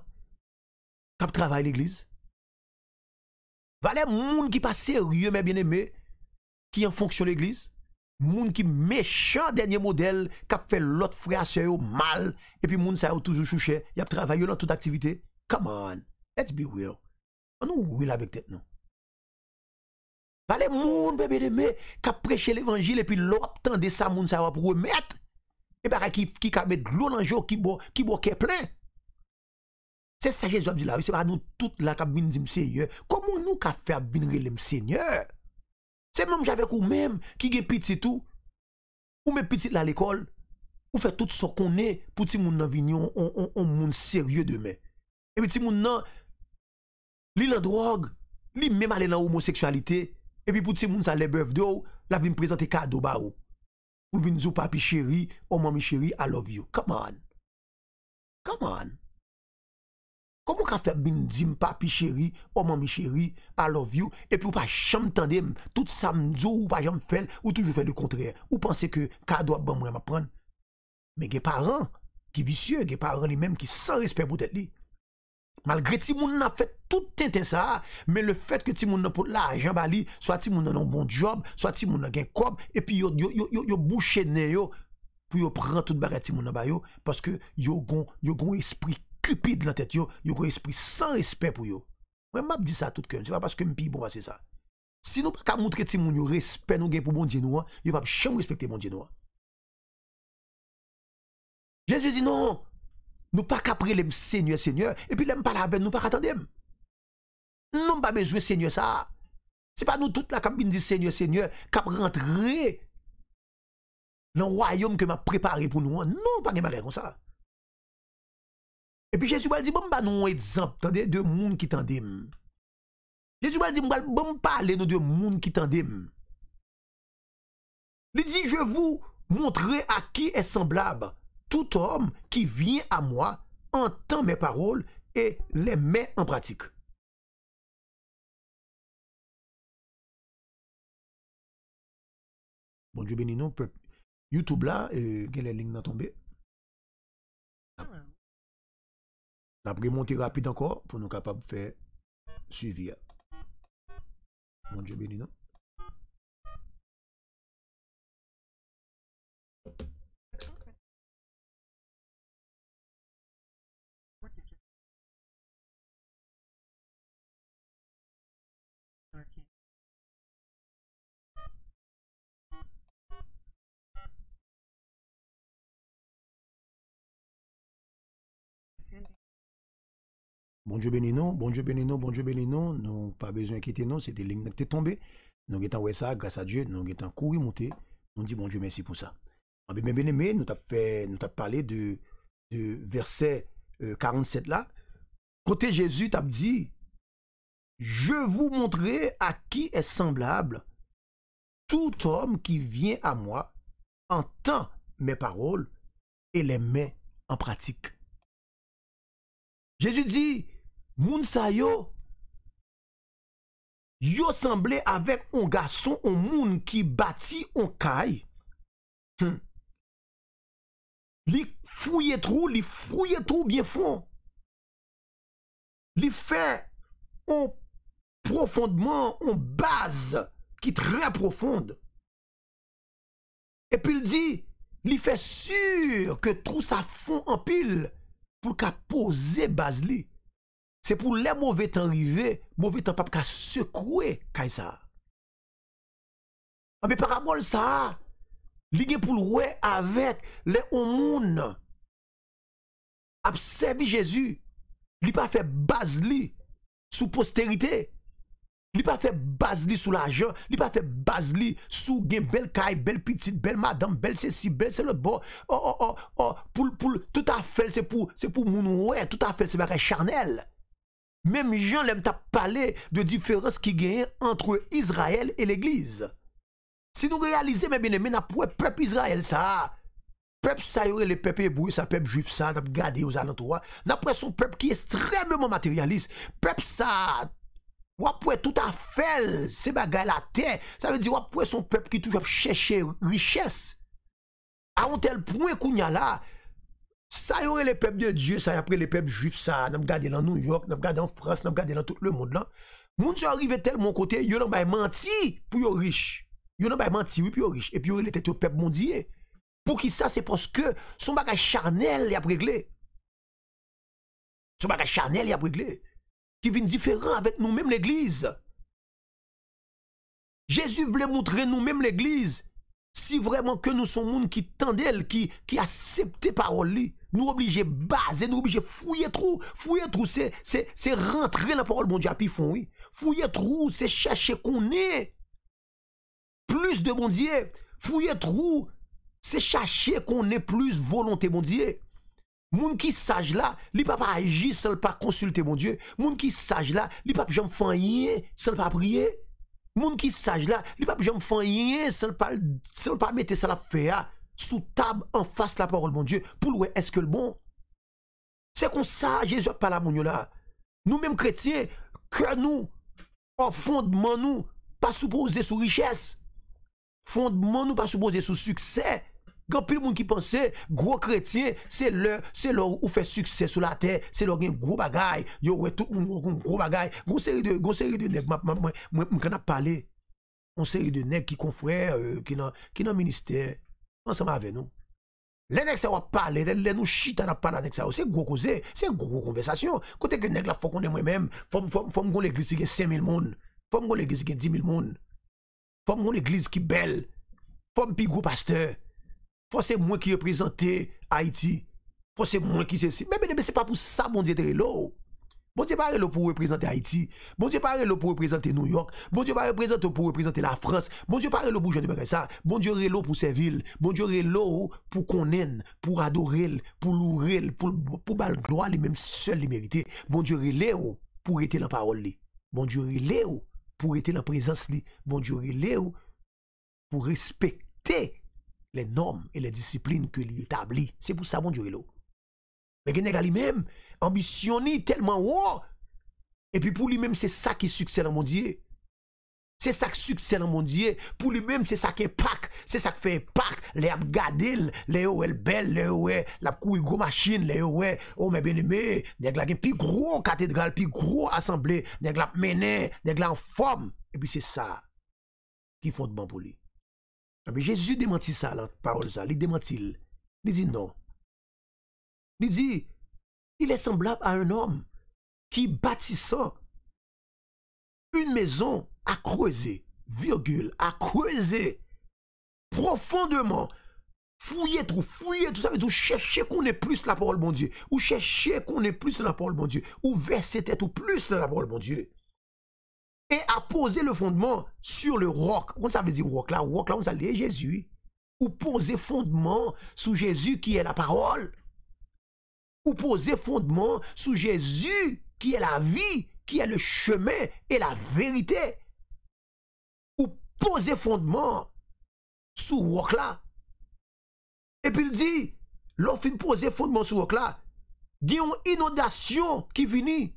qui travaille l'église. Valais monde qui pas sérieux, mes bien-aimés, qui en fonction l'église. Moun qui méchant dernier modèle, qui fait l'autre frère mal, et puis moun ça toujours chouché, y a travaillé dans toute activité. Come on, let's be real. On nous avec tête non. Ba le moun bebe de me ka preche l'Evangil epi lop tan de sa moun sa wap remet e ba re ki ka bet glon anjou ki bo ke plen. Se sa jeswab di la ou se ba nou tout la ka bin di mseye komon nou ka fe a bin re le mseye? Se moun javek ou mem ki ge pitit ou ou me pitit la l'ekol ou fe tout so konen pou ti moun nan vin yon ou moun serye de me. Ebe ti moun nan li la drog li mem ale nan homoseksualite ebe ti moun nan li la drog Epi pou tse moun sa lebev do, la vin prezante kado ba ou. Ou vin zo papi cheri, o mami cheri, I love you. Come on. Come on. Komo ka fe bin zim papi cheri, o mami cheri, I love you, epi ou pa chanm tendem, tout sam zo ou pa janm fel, ou toujou fe de kontrere. Ou panse ke kado ap ban mwen ap pran. Men gen paran, ki visye, gen paran li menm ki san respen pou tete li. Malgré ti moun a fait tout tintin ça, mais le fait que ti moun nan pour l'argent bali, soit ti moun un bon job, soit ti moun nan un kob, et puis yo yo yo yo, ne yo pour yo prendre tout bagarre ti moun ba yo parce que yo gon yo esprit cupide dans tête yo, yo esprit sans respect pour yo. Moi m'a dit ça tout cœur, c'est pas parce que m'pi bon passer ça. Si nous pas montrer ti moun yo respect nous gen pour bon Dieu nous, hein, yo pas jamais respecter bon Dieu nous. Hein. Jésus dit non, nous pas qu'après le Seigneur, Seigneur, et puis l'aime pas avec nous pas attendre. Nous pas besoin Seigneur ça. C'est pas nous toute la cabine du Seigneur, Seigneur, cap rentrer dans le royaume que m'a préparé pour nous. Non, pas de pas comme ça. Et puis Jésus va dire, bon, bah, nous, exemple, tendez, de monde qui attendent. Jésus va dire, bon, bah, parler nous de monde qui attendent. Il dit, je vous montrer à qui est semblable Tout om ki vin a mwa, entan mè parol, e lè mè an pratik. Bonjou beninon, YouTube euh, la, gen lè lign nan tombe. La bre monti rapide anko, pou nou kapab fè suivi ya. Bonjou beninon. Bon Dieu Bonjour nous, bon Dieu béni nous, bon Dieu pas besoin quitter non c'était ligne qui était tombée. Nous avons ouais ça grâce à Dieu, nous étant couru monter, nous dit bon Dieu merci pour ça. Ah, mais bien nous t'a parlé de de verset 47 euh, là. Côté Jésus t'a dit je vous montrerai à qui est semblable tout homme qui vient à moi entend mes paroles et les met en pratique. Jésus dit, moun sa yo, yo avec un garçon, un moun qui bâtit un caille. Hmm. Li fouille trou, li fouille trou bien fond. Li fait un profondément, on base qui très profonde. Et puis il dit, il fait sûr que tout ça fond en pile pour qu'à poser base Se pou le mouvetan rive, mouvetan pape ka sekwe kaj sa. A be paramol sa. Li gen pou lwe avet le omoun. Apservi Jezu. Li pa fe baz li sou posterite. Li pa fe baz li sou la jan. Li pa fe baz li sou gen bel kaj, bel pitit, bel madam, bel sesi, bel selot bo. Oh, oh, oh, oh, pou l pou l, tout a fel se pou, se pou moun wwe. Tout a fel se baka charnel. Même Jean l'aime t'a parlé de différence qui gagne entre Israël et l'Église. Si nous réalisons, mes bien-aimés, nous peuple Israël, ça. Peuple ça, le peuple hébreu, ça, peuple juif, ça, nous gardé aux alentours. Nous son peuple qui est extrêmement matérialiste. Peuple ça, Wapwe tout à fel, c'est bagaille la terre ça veut dire wapwe son peuple qui toujours la richesse, A un tel y kounya là, ça y aurait les peuples de Dieu, ça y après les peuples juifs, ça, nous regardons dans New York, nous regardons en France, nous regardons dans tout le monde là. Moun sont arrivé mon côté, ils ont menti pour riche. riches. Ils pas menti, oui, pour les riches. Et puis, ils étaient au peuple mondial. Hein. Pour qui ça, c'est parce que son bagage charnel il a réglé. Son bagage charnel il a réglé. Qui vient différent avec nous-mêmes l'église. Jésus voulait montrer nous-mêmes l'église. Si vraiment que nous sommes monde qui tendent, qui, qui acceptent parole. Nous obligés baser, nous obligés fouiller trou. Fouiller trou, c'est, c'est, rentrer la parole, bon Dieu, à Pifon oui. Fouiller trou, c'est chercher qu'on est. Plus de bon Dieu. Fouiller trou, c'est chercher qu'on ait plus volonté, mon Dieu. Moun qui sage là, lui pas pas agir sans pas consulter mon Dieu. Moun qui sage là, lui pas jamais faire rien sans pas prier. Moun qui sage là, lui pas jamais faire rien sans pas sans pas mettre ça la faire sous table en face la parole, mon Dieu, pour louer, est-ce que le bon? C'est comme ça, Jésus parle à mon là. Nous-mêmes chrétiens, que nous, en fondement nous, pas supposé sous richesse, fondement nous pas supposé sous succès, quand plus monde qui pensait gros chrétien, c'est leur c'est leur ou fait succès sur la terre, c'est leur gain gros bagaille. yo ouais tout monde un gros bagaille. gros série de gros série de nèg m'a m'a parler. parlé. On série de nèg qui confrère euh, qui dans qui dans ministère ensemble avec nous. Les nègres, ça va parler, les nous chita n'a pas avec ça. C'est gros cause, c'est gros conversation. Côté que nègre la faut qu'on est moi-même, faut faut faut qu'on l'église qui 5000 monde, faut qu'on l'église qui 10 000 monde. Faut qu'on l'église qui belle. Faut un gros pasteur. Faut c'est moi qui représente Haïti. Faut c'est moi qui c'est. Mais mais c'est pas pour ça mon Dieu là. Bon Dieu parle pour représenter Haïti. Bon Dieu parle pour représenter New York. Bon Dieu parle pour représenter la France. Bon Dieu parle pour de ça. Bon Dieu relo pour villes. Bon Dieu relo pour aime, pour adorer, pour louer, pour pour bal gloire les mêmes seuls les mérités. Bon Dieu relo pour être la parole Bon Dieu relo pour être la présence Bon Dieu relo pour respecter les normes et les disciplines que établit. C'est pour ça bon Dieu relo. Mais Genega lui-même, ambitionné tellement haut. Et puis pour lui-même, c'est ça qui succès dans mon Dieu. C'est ça qui succès dans mon Dieu. Pour lui-même, c'est ça qui impact. C'est ça qui fait impact. Les abgadil, les OL belle, les OL, la couille gros machine, les OL, oh mes bien-aimés, des la plus gros cathédrale, plus gros assemblée, des la mené, des en forme. Et puis c'est ça qui font de bon pour lui. Ah, mais Jésus démentit ça, la parole ça. Il démentit. Il dit non. Il dit, il est semblable à un homme qui bâtissant une maison à creuser, virgule, à creuser profondément, fouiller tout, fouiller tout, ça veut dire chercher qu'on ait plus la parole mon Dieu, ou chercher qu'on ait plus la parole mon Dieu, ou verser tête ou plus la parole mon Dieu. Et à poser le fondement sur le roc. On savait veut dire roc là, roc là, on s'allait Jésus. Ou poser fondement sous Jésus qui est la parole poser fondement sous Jésus qui est la vie, qui est le chemin et la vérité. Ou poser fondement sous roc là. Et puis il dit, l'offre poser fondement sous roc là, il y a une inondation qui finit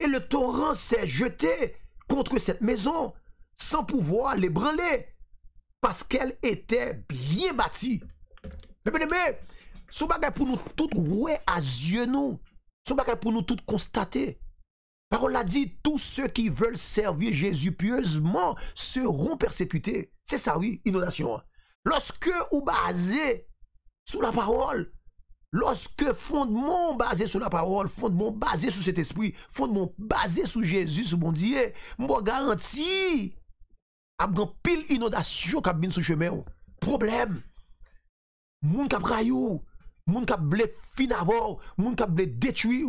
et le torrent s'est jeté contre cette maison sans pouvoir l'ébranler parce qu'elle était bien bâtie. Mais, mais, mais ce bagay pour nous tout ouais à yeux nous. Son bagay pour nous tout constater. Parole a dit, tous ceux qui veulent servir Jésus pieusement seront persécutés. C'est ça, oui, inondation. Lorsque ou basé sur la parole, lorsque fondement basé sur la parole, fondement basé sur cet esprit, fondement basé sur Jésus, sur mon Dieu, moi garantis, à pile inondation qui sur le chemin. Problème. Mon kap moun kap vle fin avor, moun kap vle détruire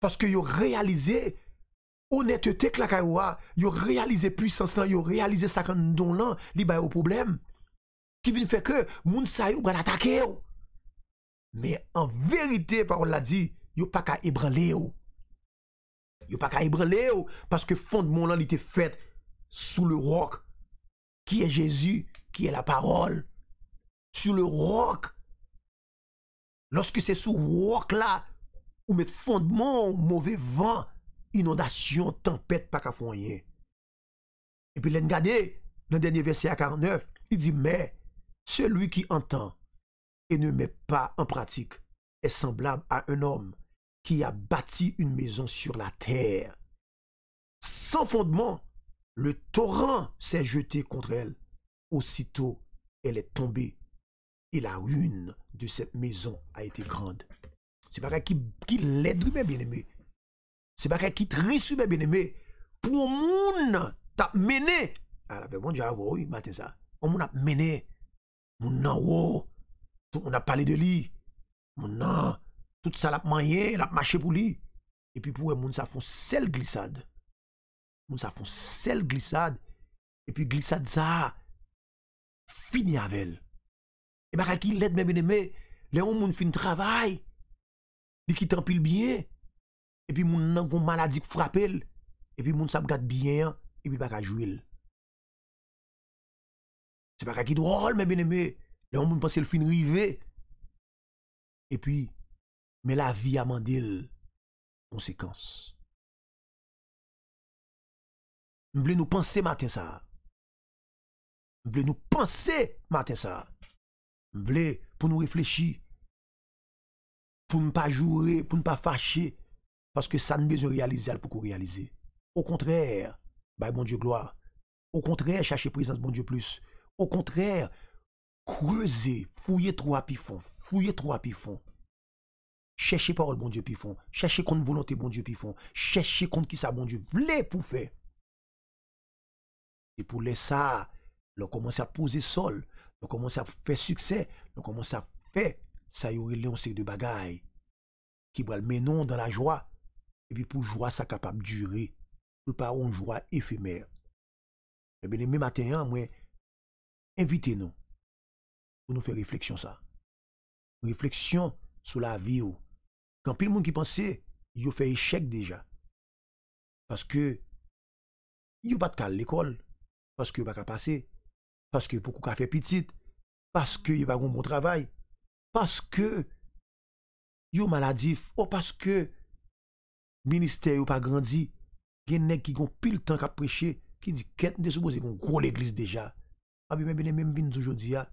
parce que yo réalisé honnêteté que la Yon yo réalisé puissance là, yo réalisé ça quand don li ba problème qui vient faire que moun sa yo va l'attaquer Mais en vérité parole l'a dit, yo pas qu'à ébranler ou. Yo pas qu'à ébranler ou parce que fondement là il était fait sous le roc qui est Jésus, qui est la parole. Sur le roc Lorsque c'est sous roc là, ou mettre fondement, mauvais vent, inondation, tempête, pas qu'à rien. Et puis, l'engade, dans le dernier verset à 49, il dit, mais celui qui entend et ne met pas en pratique est semblable à un homme qui a bâti une maison sur la terre. Sans fondement, le torrent s'est jeté contre elle. Aussitôt, elle est tombée et la ruine de cette maison a été grande. C'est pas qui, qui l'aide, mes bien-aimés. C'est pas qui triste, mes bien-aimés. Pour moun, t'as mené. Ah, la bon Dieu, ah, oui, matin ça. On m'a mené. Mon oh. on a parlé de lui. Mon Tout ça l'a manié, l'a marché pour lui. Et puis pour moun ça font seule glissade. Moun ça font seule glissade. Et puis glissade ça. Fini avec elle. E baka ki let mè mè mè mè... Lè ou moun fin travay... Lè ki tempil bien... E pi moun nan kon maladi kou frapel... E pi moun sa m gade bien... E pi baka jwil. Se baka ki drol mè mè mè mè... Lè ou moun panse l fin rive... E pi... Mè la vi amandil... Konsekans. Mwen vle nou panse mè atè sa... Mwen vle nou panse mè atè sa... pour nous réfléchir, pour ne pas jouer, pour ne pas fâcher, parce que ça ne besoin réaliser pour réaliser. Au contraire, bah bon Dieu gloire. Au contraire, cherchez présence, bon Dieu plus. Au contraire, Creusez. Fouillez trop à pifon, fouiller trop à pifon. Chercher parole, bon Dieu pifon. Cherchez contre volonté, bon Dieu pifon. Cherchez contre qui ça, bon Dieu, vlez pour faire. Et pour laisser ça, leur commence à poser sol. Donc ça à fait succès. Nous commençons à faire ça y aurait un de bagaille qui va le non dans la joie. Et puis pour joie, ça capable de durer. Pour pas une joie éphémère. Et eh bien, même matin, hein, moi, invitez-nous pour nous faire réflexion ça. Réflexion sur la vie. Oh. Quand plus le monde qui pensait, il fait échec déjà. Parce que, il n'y a pas de cas l'école. Parce que pas de passer parce que beaucoup fait petit, parce que il pas un bon travail, parce que yo maladif ou parce que ministère ou pas grandi, gen nèg qui gon pile temps qu'a prêcher qui dit qu'elle supposé qu'on gros l'église déjà. Ah bien bien même vin aujourd'hui ah,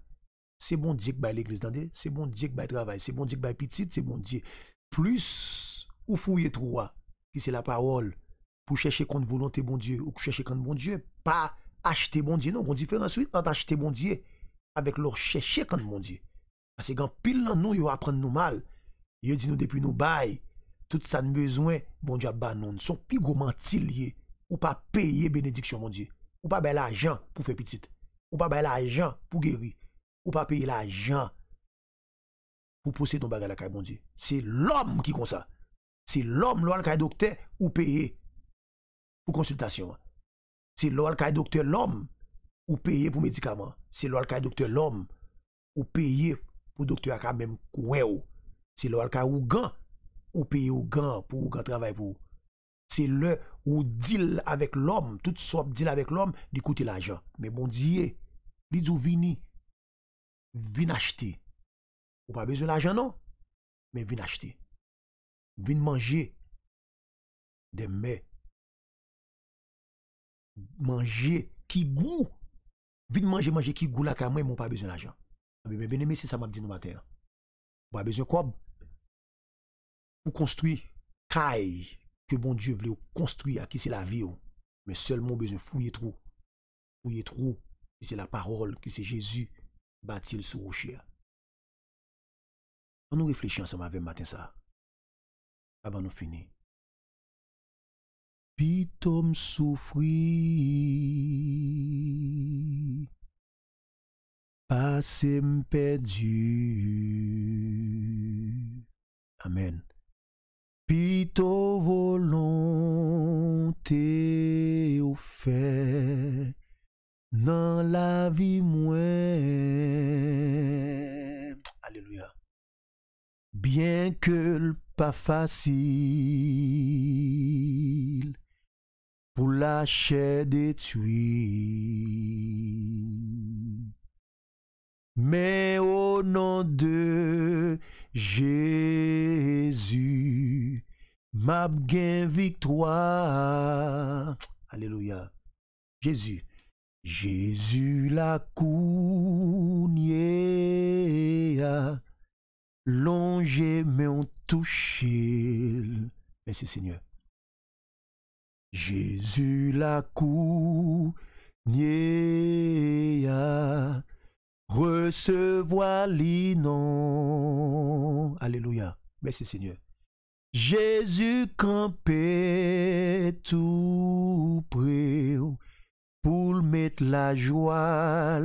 c'est bon Dieu qui l'église c'est bon Dieu qui travail, c'est bon Dieu qui petite... c'est bon Dieu. Plus ou fouiller trois ah, qui c'est la parole pour chercher contre volonté bon Dieu ou chercher contre bon Dieu, pas acheter bon Dieu. Non, on différence ensuite entre acheter bon Dieu avec leur chercher quand bon Dieu. Parce que quand pile dans nous, ils apprennent nous mal. Ils disent nous depuis nous bail, tout ça nous besoin, bon Dieu, bah non. Son plus gros ou pas payer bénédiction, mon Dieu. Ou pas payer l'argent pour faire petite. Ou pas payer l'argent pour guérir. Ou pas payer l'argent pour pousser ton bagage à la bon Dieu. C'est l'homme qui compte ça. C'est l'homme, le docteur, ou payer pour consultation. C'est l'ol le docteur l'homme ou payer pour médicaments. C'est l'ol le docteur l'homme ou payer pour docteur quand même couéo ou. C'est l'ol ou gant ou payer ou gant pour ou travail pour. C'est le ou deal avec l'homme, toute sorte deal avec l'homme, d'écouter l'argent. Mais bon Dieu, il dit vini vin acheter. Ou pas besoin d'argent non, mais vin acheter. Vin manger des manger qui goût. Vite manger, manger qui goût là, car moi, ils n'ont pas besoin d'argent. Mais bien aimé, c'est ça m'a dit nous matin. Pas besoin quoi Pour construire caille que bon Dieu veut construire, qui c'est la vie. Oh. Mais seulement besoin fouiller trop. Fouiller trop, qui c'est la parole, qui c'est Jésus, bâtit sur rocher. On nous réfléchit ensemble avec matin ça. Avant nous finir pitom soufri, pas perdu. Amen. Pito volonté Au fait Dans la vie. Moi. Alléluia. Bien que Pas facile, pour la chair tuiles. Mais au nom de Jésus, m'a victoire. Alléluia. Jésus. Jésus la counia, longé mais on touché. Merci Seigneur. Jésus la Nia, recevoir l'inon. Alléluia. Merci Seigneur. Jésus campé tout près pour mettre la joie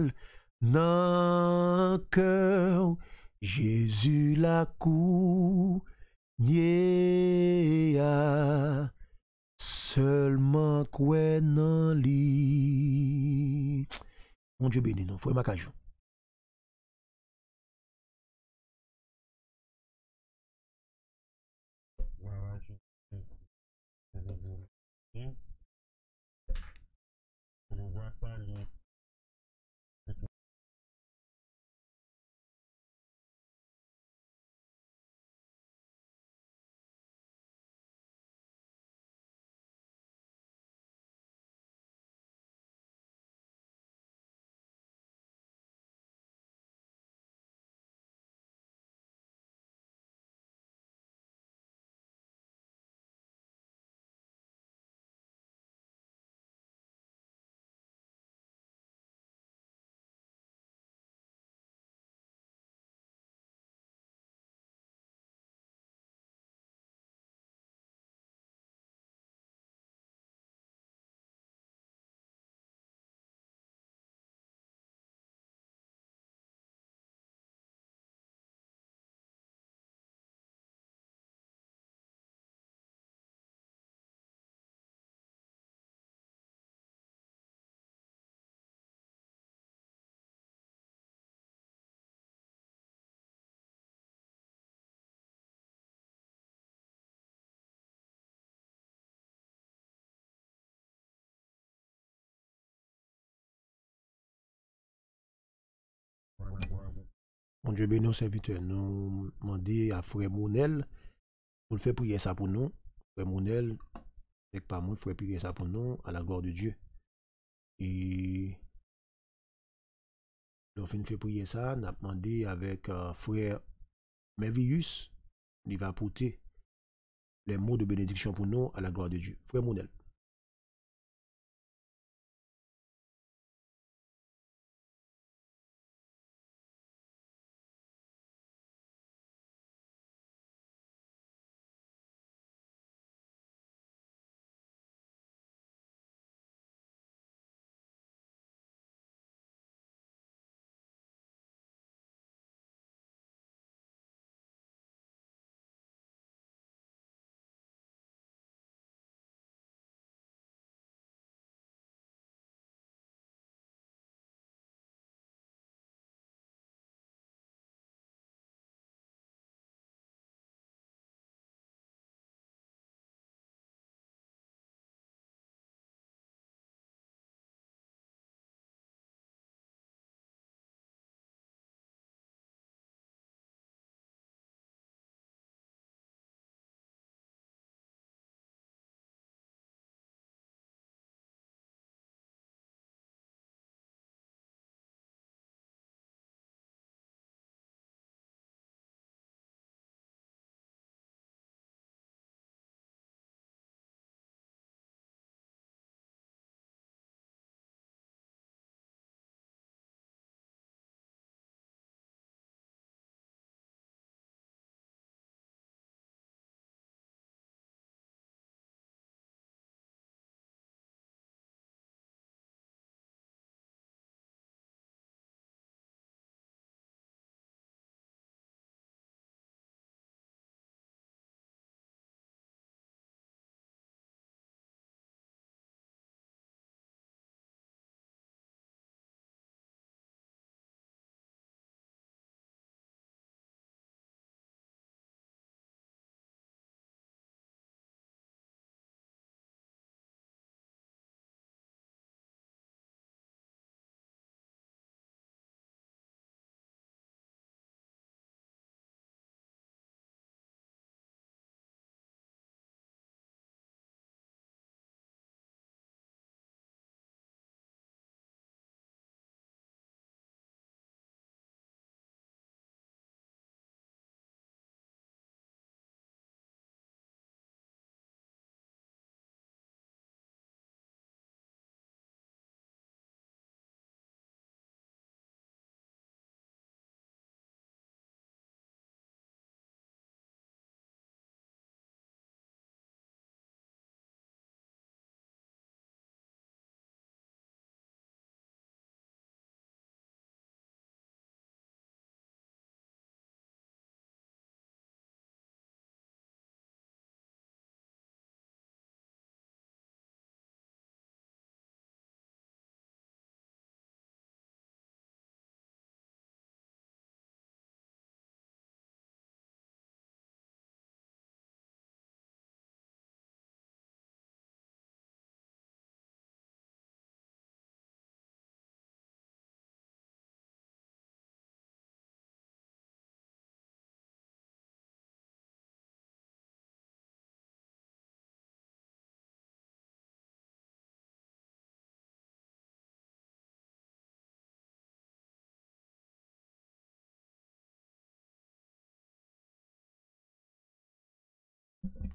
dans le cœur. Jésus la nia Seulement quoi nan lit. Mon Dieu béni nous, faut Macajou. Je Mon Dieu nos serviteurs. Nous demandons à Frère Mounel pour faire prier ça pour nous. Frère Mounel, avec pas moi, Frère prier ça pour nous à la gloire de Dieu. Et nous fin fait prier ça, nous avons demandé avec euh, Frère Mervius, il va apporter les mots de bénédiction pour nous à la gloire de Dieu. Frère Mounel.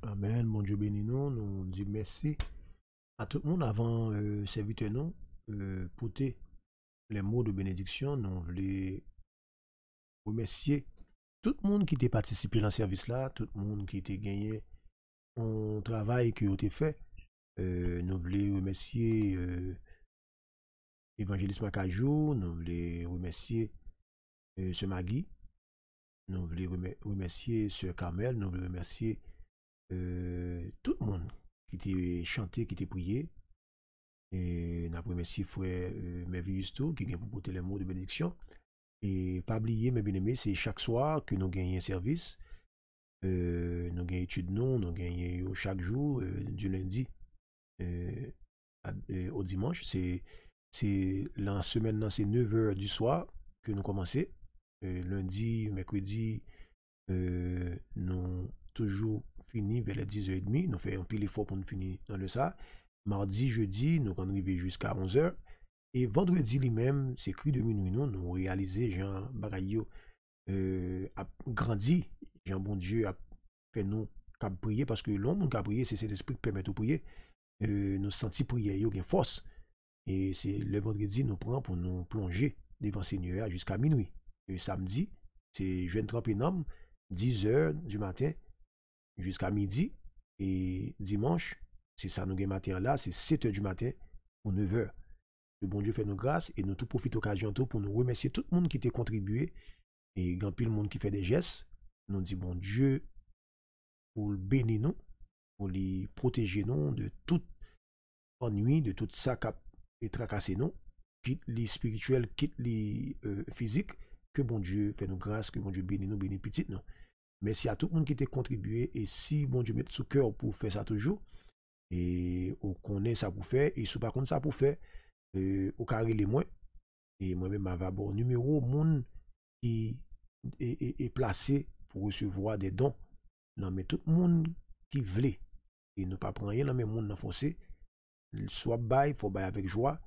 Amen. Mon Dieu béni nous. Nous disons merci à tout le monde avant euh, serviteur nous euh, pour les mots de bénédiction. Nous voulons remercier tout le monde qui a participé dans ce service-là, tout le monde qui a gagné un travail qui a été fait. Euh, nous voulons remercier euh, Évangéliste nous voulons remercier ce euh, Magui, nous voulons remercier ce Kamel, nous voulons remercier euh, tout le monde qui était chanté, qui était prié. Et n'a si frère euh, tout qui vient pour porter les mots de bénédiction. Et pas oublier, mes bien-aimés, c'est chaque soir que nous gagnons service. Euh, nous gagnons études, non, nous gagnons chaque jour, euh, du lundi au dimanche. C'est la semaine, c'est 9h du soir que nous commençons. lundi, mercredi, nous toujours fini vers les 10h30. Nous faisons un pile effort pour nous finir dans le ça. Mardi, jeudi, nous arrivons jusqu'à 11h. Et vendredi lui-même, c'est cru de minuit, nous, nous réalisons Jean Barayo euh, a grandi. Jean bon Dieu a fait nous prier parce que l'homme qui a prié, c'est cet esprit qui permet de prier. Euh, nous sentons prier, il y a force. Et c'est le vendredi, nous prenons pour nous plonger devant Seigneur jusqu'à minuit. Et samedi, c'est jeune trempé 10h du matin jusqu'à midi. Et dimanche, c'est ça nous matin là, c'est 7 h du matin ou 9 h Le bon Dieu fait nos grâces et nous tout profite occasion tout pour nous remercier tout le monde qui t'a contribué et grand le monde qui fait des gestes. Nous dit bon Dieu pour bénir nous, pour les protéger nous de tout ennui, de tout ça qui tracassé nous, quitte les spirituels, quitte les euh, physiques. Que bon Dieu fait nos grâces, que bon Dieu bénisse nous, bénit petit nous. Merci à tout le monde qui t'a contribué. Et si bon Dieu met sous cœur pour faire ça toujours, et on connaît ça pour faire, et si par contre ça pour faire, euh, au carré les moins. Et moi-même, ma bon numéro, monde qui est, placé pour recevoir des dons. Non, mais tout le monde qui veut, et ne pas prendre rien, non, mais monde non soit bail, faut bail avec joie,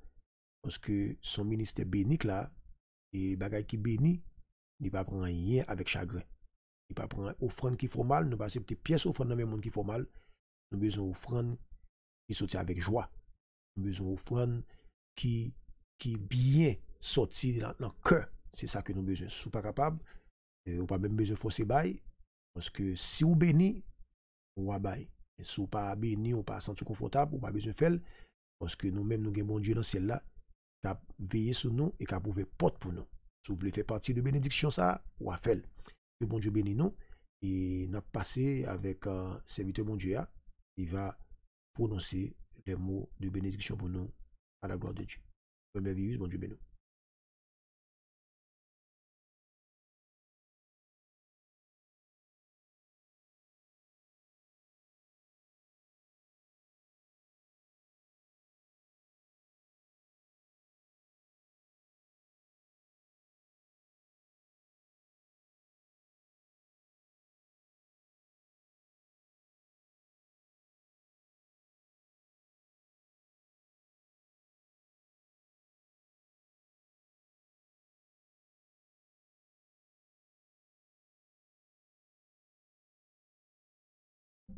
parce que son ministère béni là, et bagaille qui bénit, il ne pas prendre rien avec chagrin. Et pas prendre offrande qui fait mal, nous pas accepter pièce offrande dans le monde qui font mal. Nous besoin offrande qui sortir avec joie. Nous besoin offrande qui qui bien sorti dans le cœur. C'est ça que nous avons besoin. Si vous pas capable, euh, vous pas même besoin forcer bail parce que si vous béni, vous va bail. Si vous pas béni, vous pas senti confortable, vous pas besoin faire parce que nous même nous un bon Dieu dans ciel là qui veillé sur nous et qui a porte pour nous. Si vous voulez faire partie de bénédiction ça, ou à faire que bon Dieu bénisse nous. Et n'a passé avec un euh, serviteur bon Dieu. Il va prononcer les mots de bénédiction pour nous à la gloire de Dieu. bon Dieu bénisse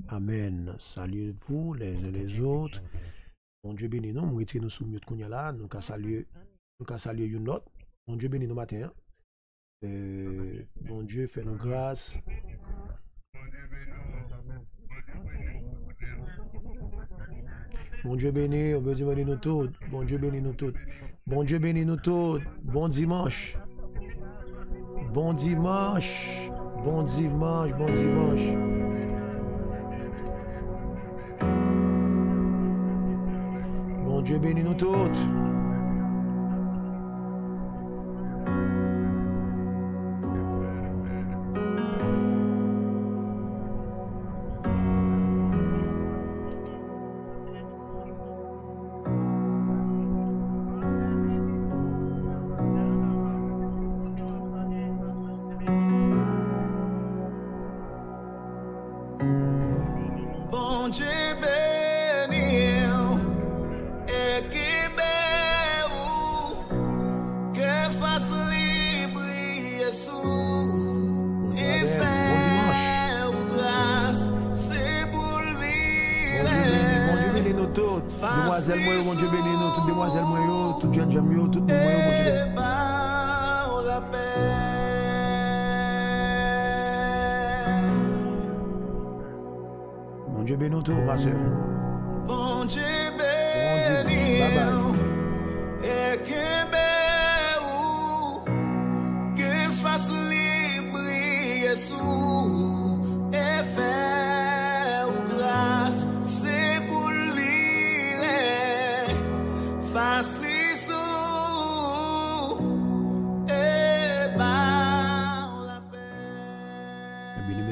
Amen. Salut vous les uns les autres. Bon Dieu béni nous. Nous sommes sous mieux de Nous avons Nous autre. Mon Dieu béni nous matin. Hein. Euh, bon Dieu, fais nous grâce. Bon Dieu béni, on Dieu béni nous tous. Bon Dieu béni nous tous. Bon Dieu béni nous tous. Bon dimanche. Bon dimanche. Bon dimanche. Bon dimanche. Oggi è benvenuto.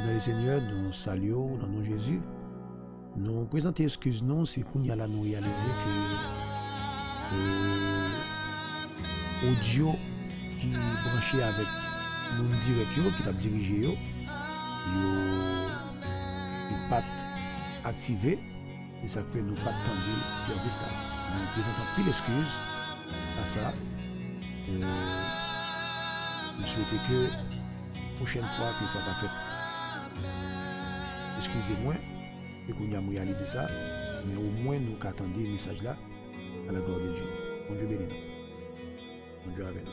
dans le Seigneur, nous saluons dans nom Jésus. Nous présentons excuse nous si nous réaliser que l'audio euh, audio qui est branché avec nous direction, qui l'a dirigé yo, n'est pas activé et ça fait nous pas le service là. Nous présentons plus d'excuses à ça. nous euh, souhaitons que prochaine fois que ça va faire excusez moi et qu'on a réalisé ça, mais au moins nous attendons le message là à la gloire de Dieu. Bon Dieu béni. Bon Dieu avec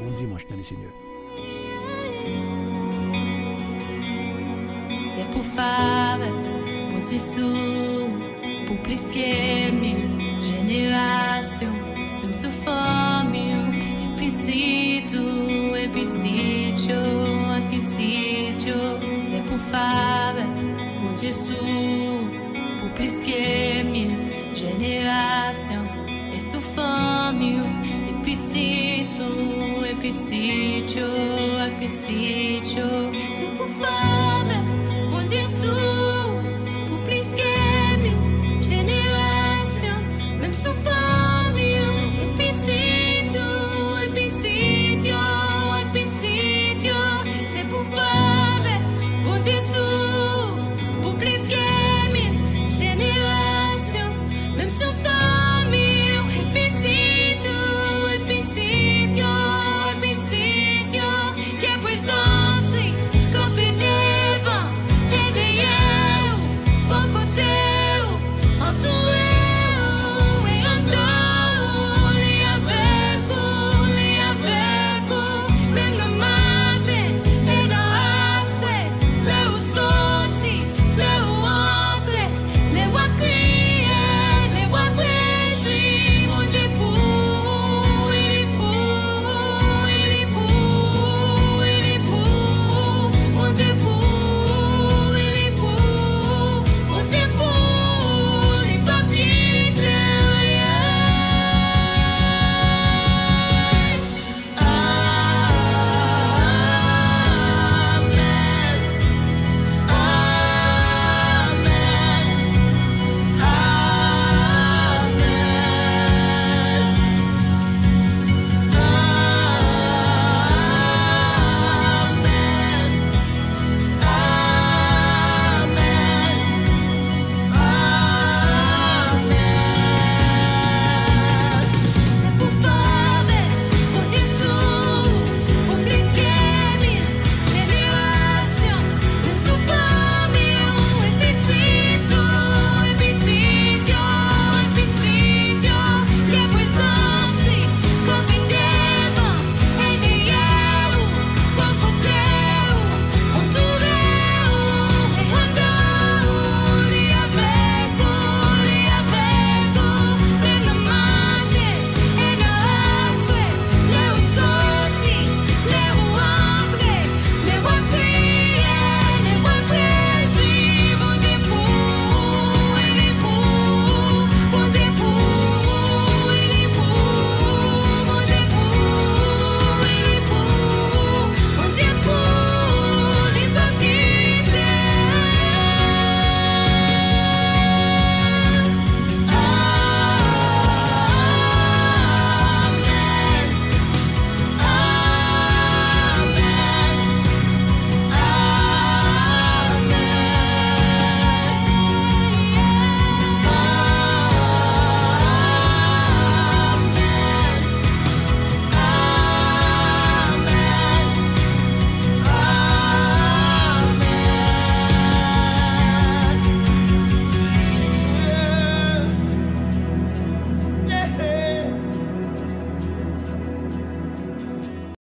Bon dimanche dans le Seigneur. C'est pour femme, pour pour plus que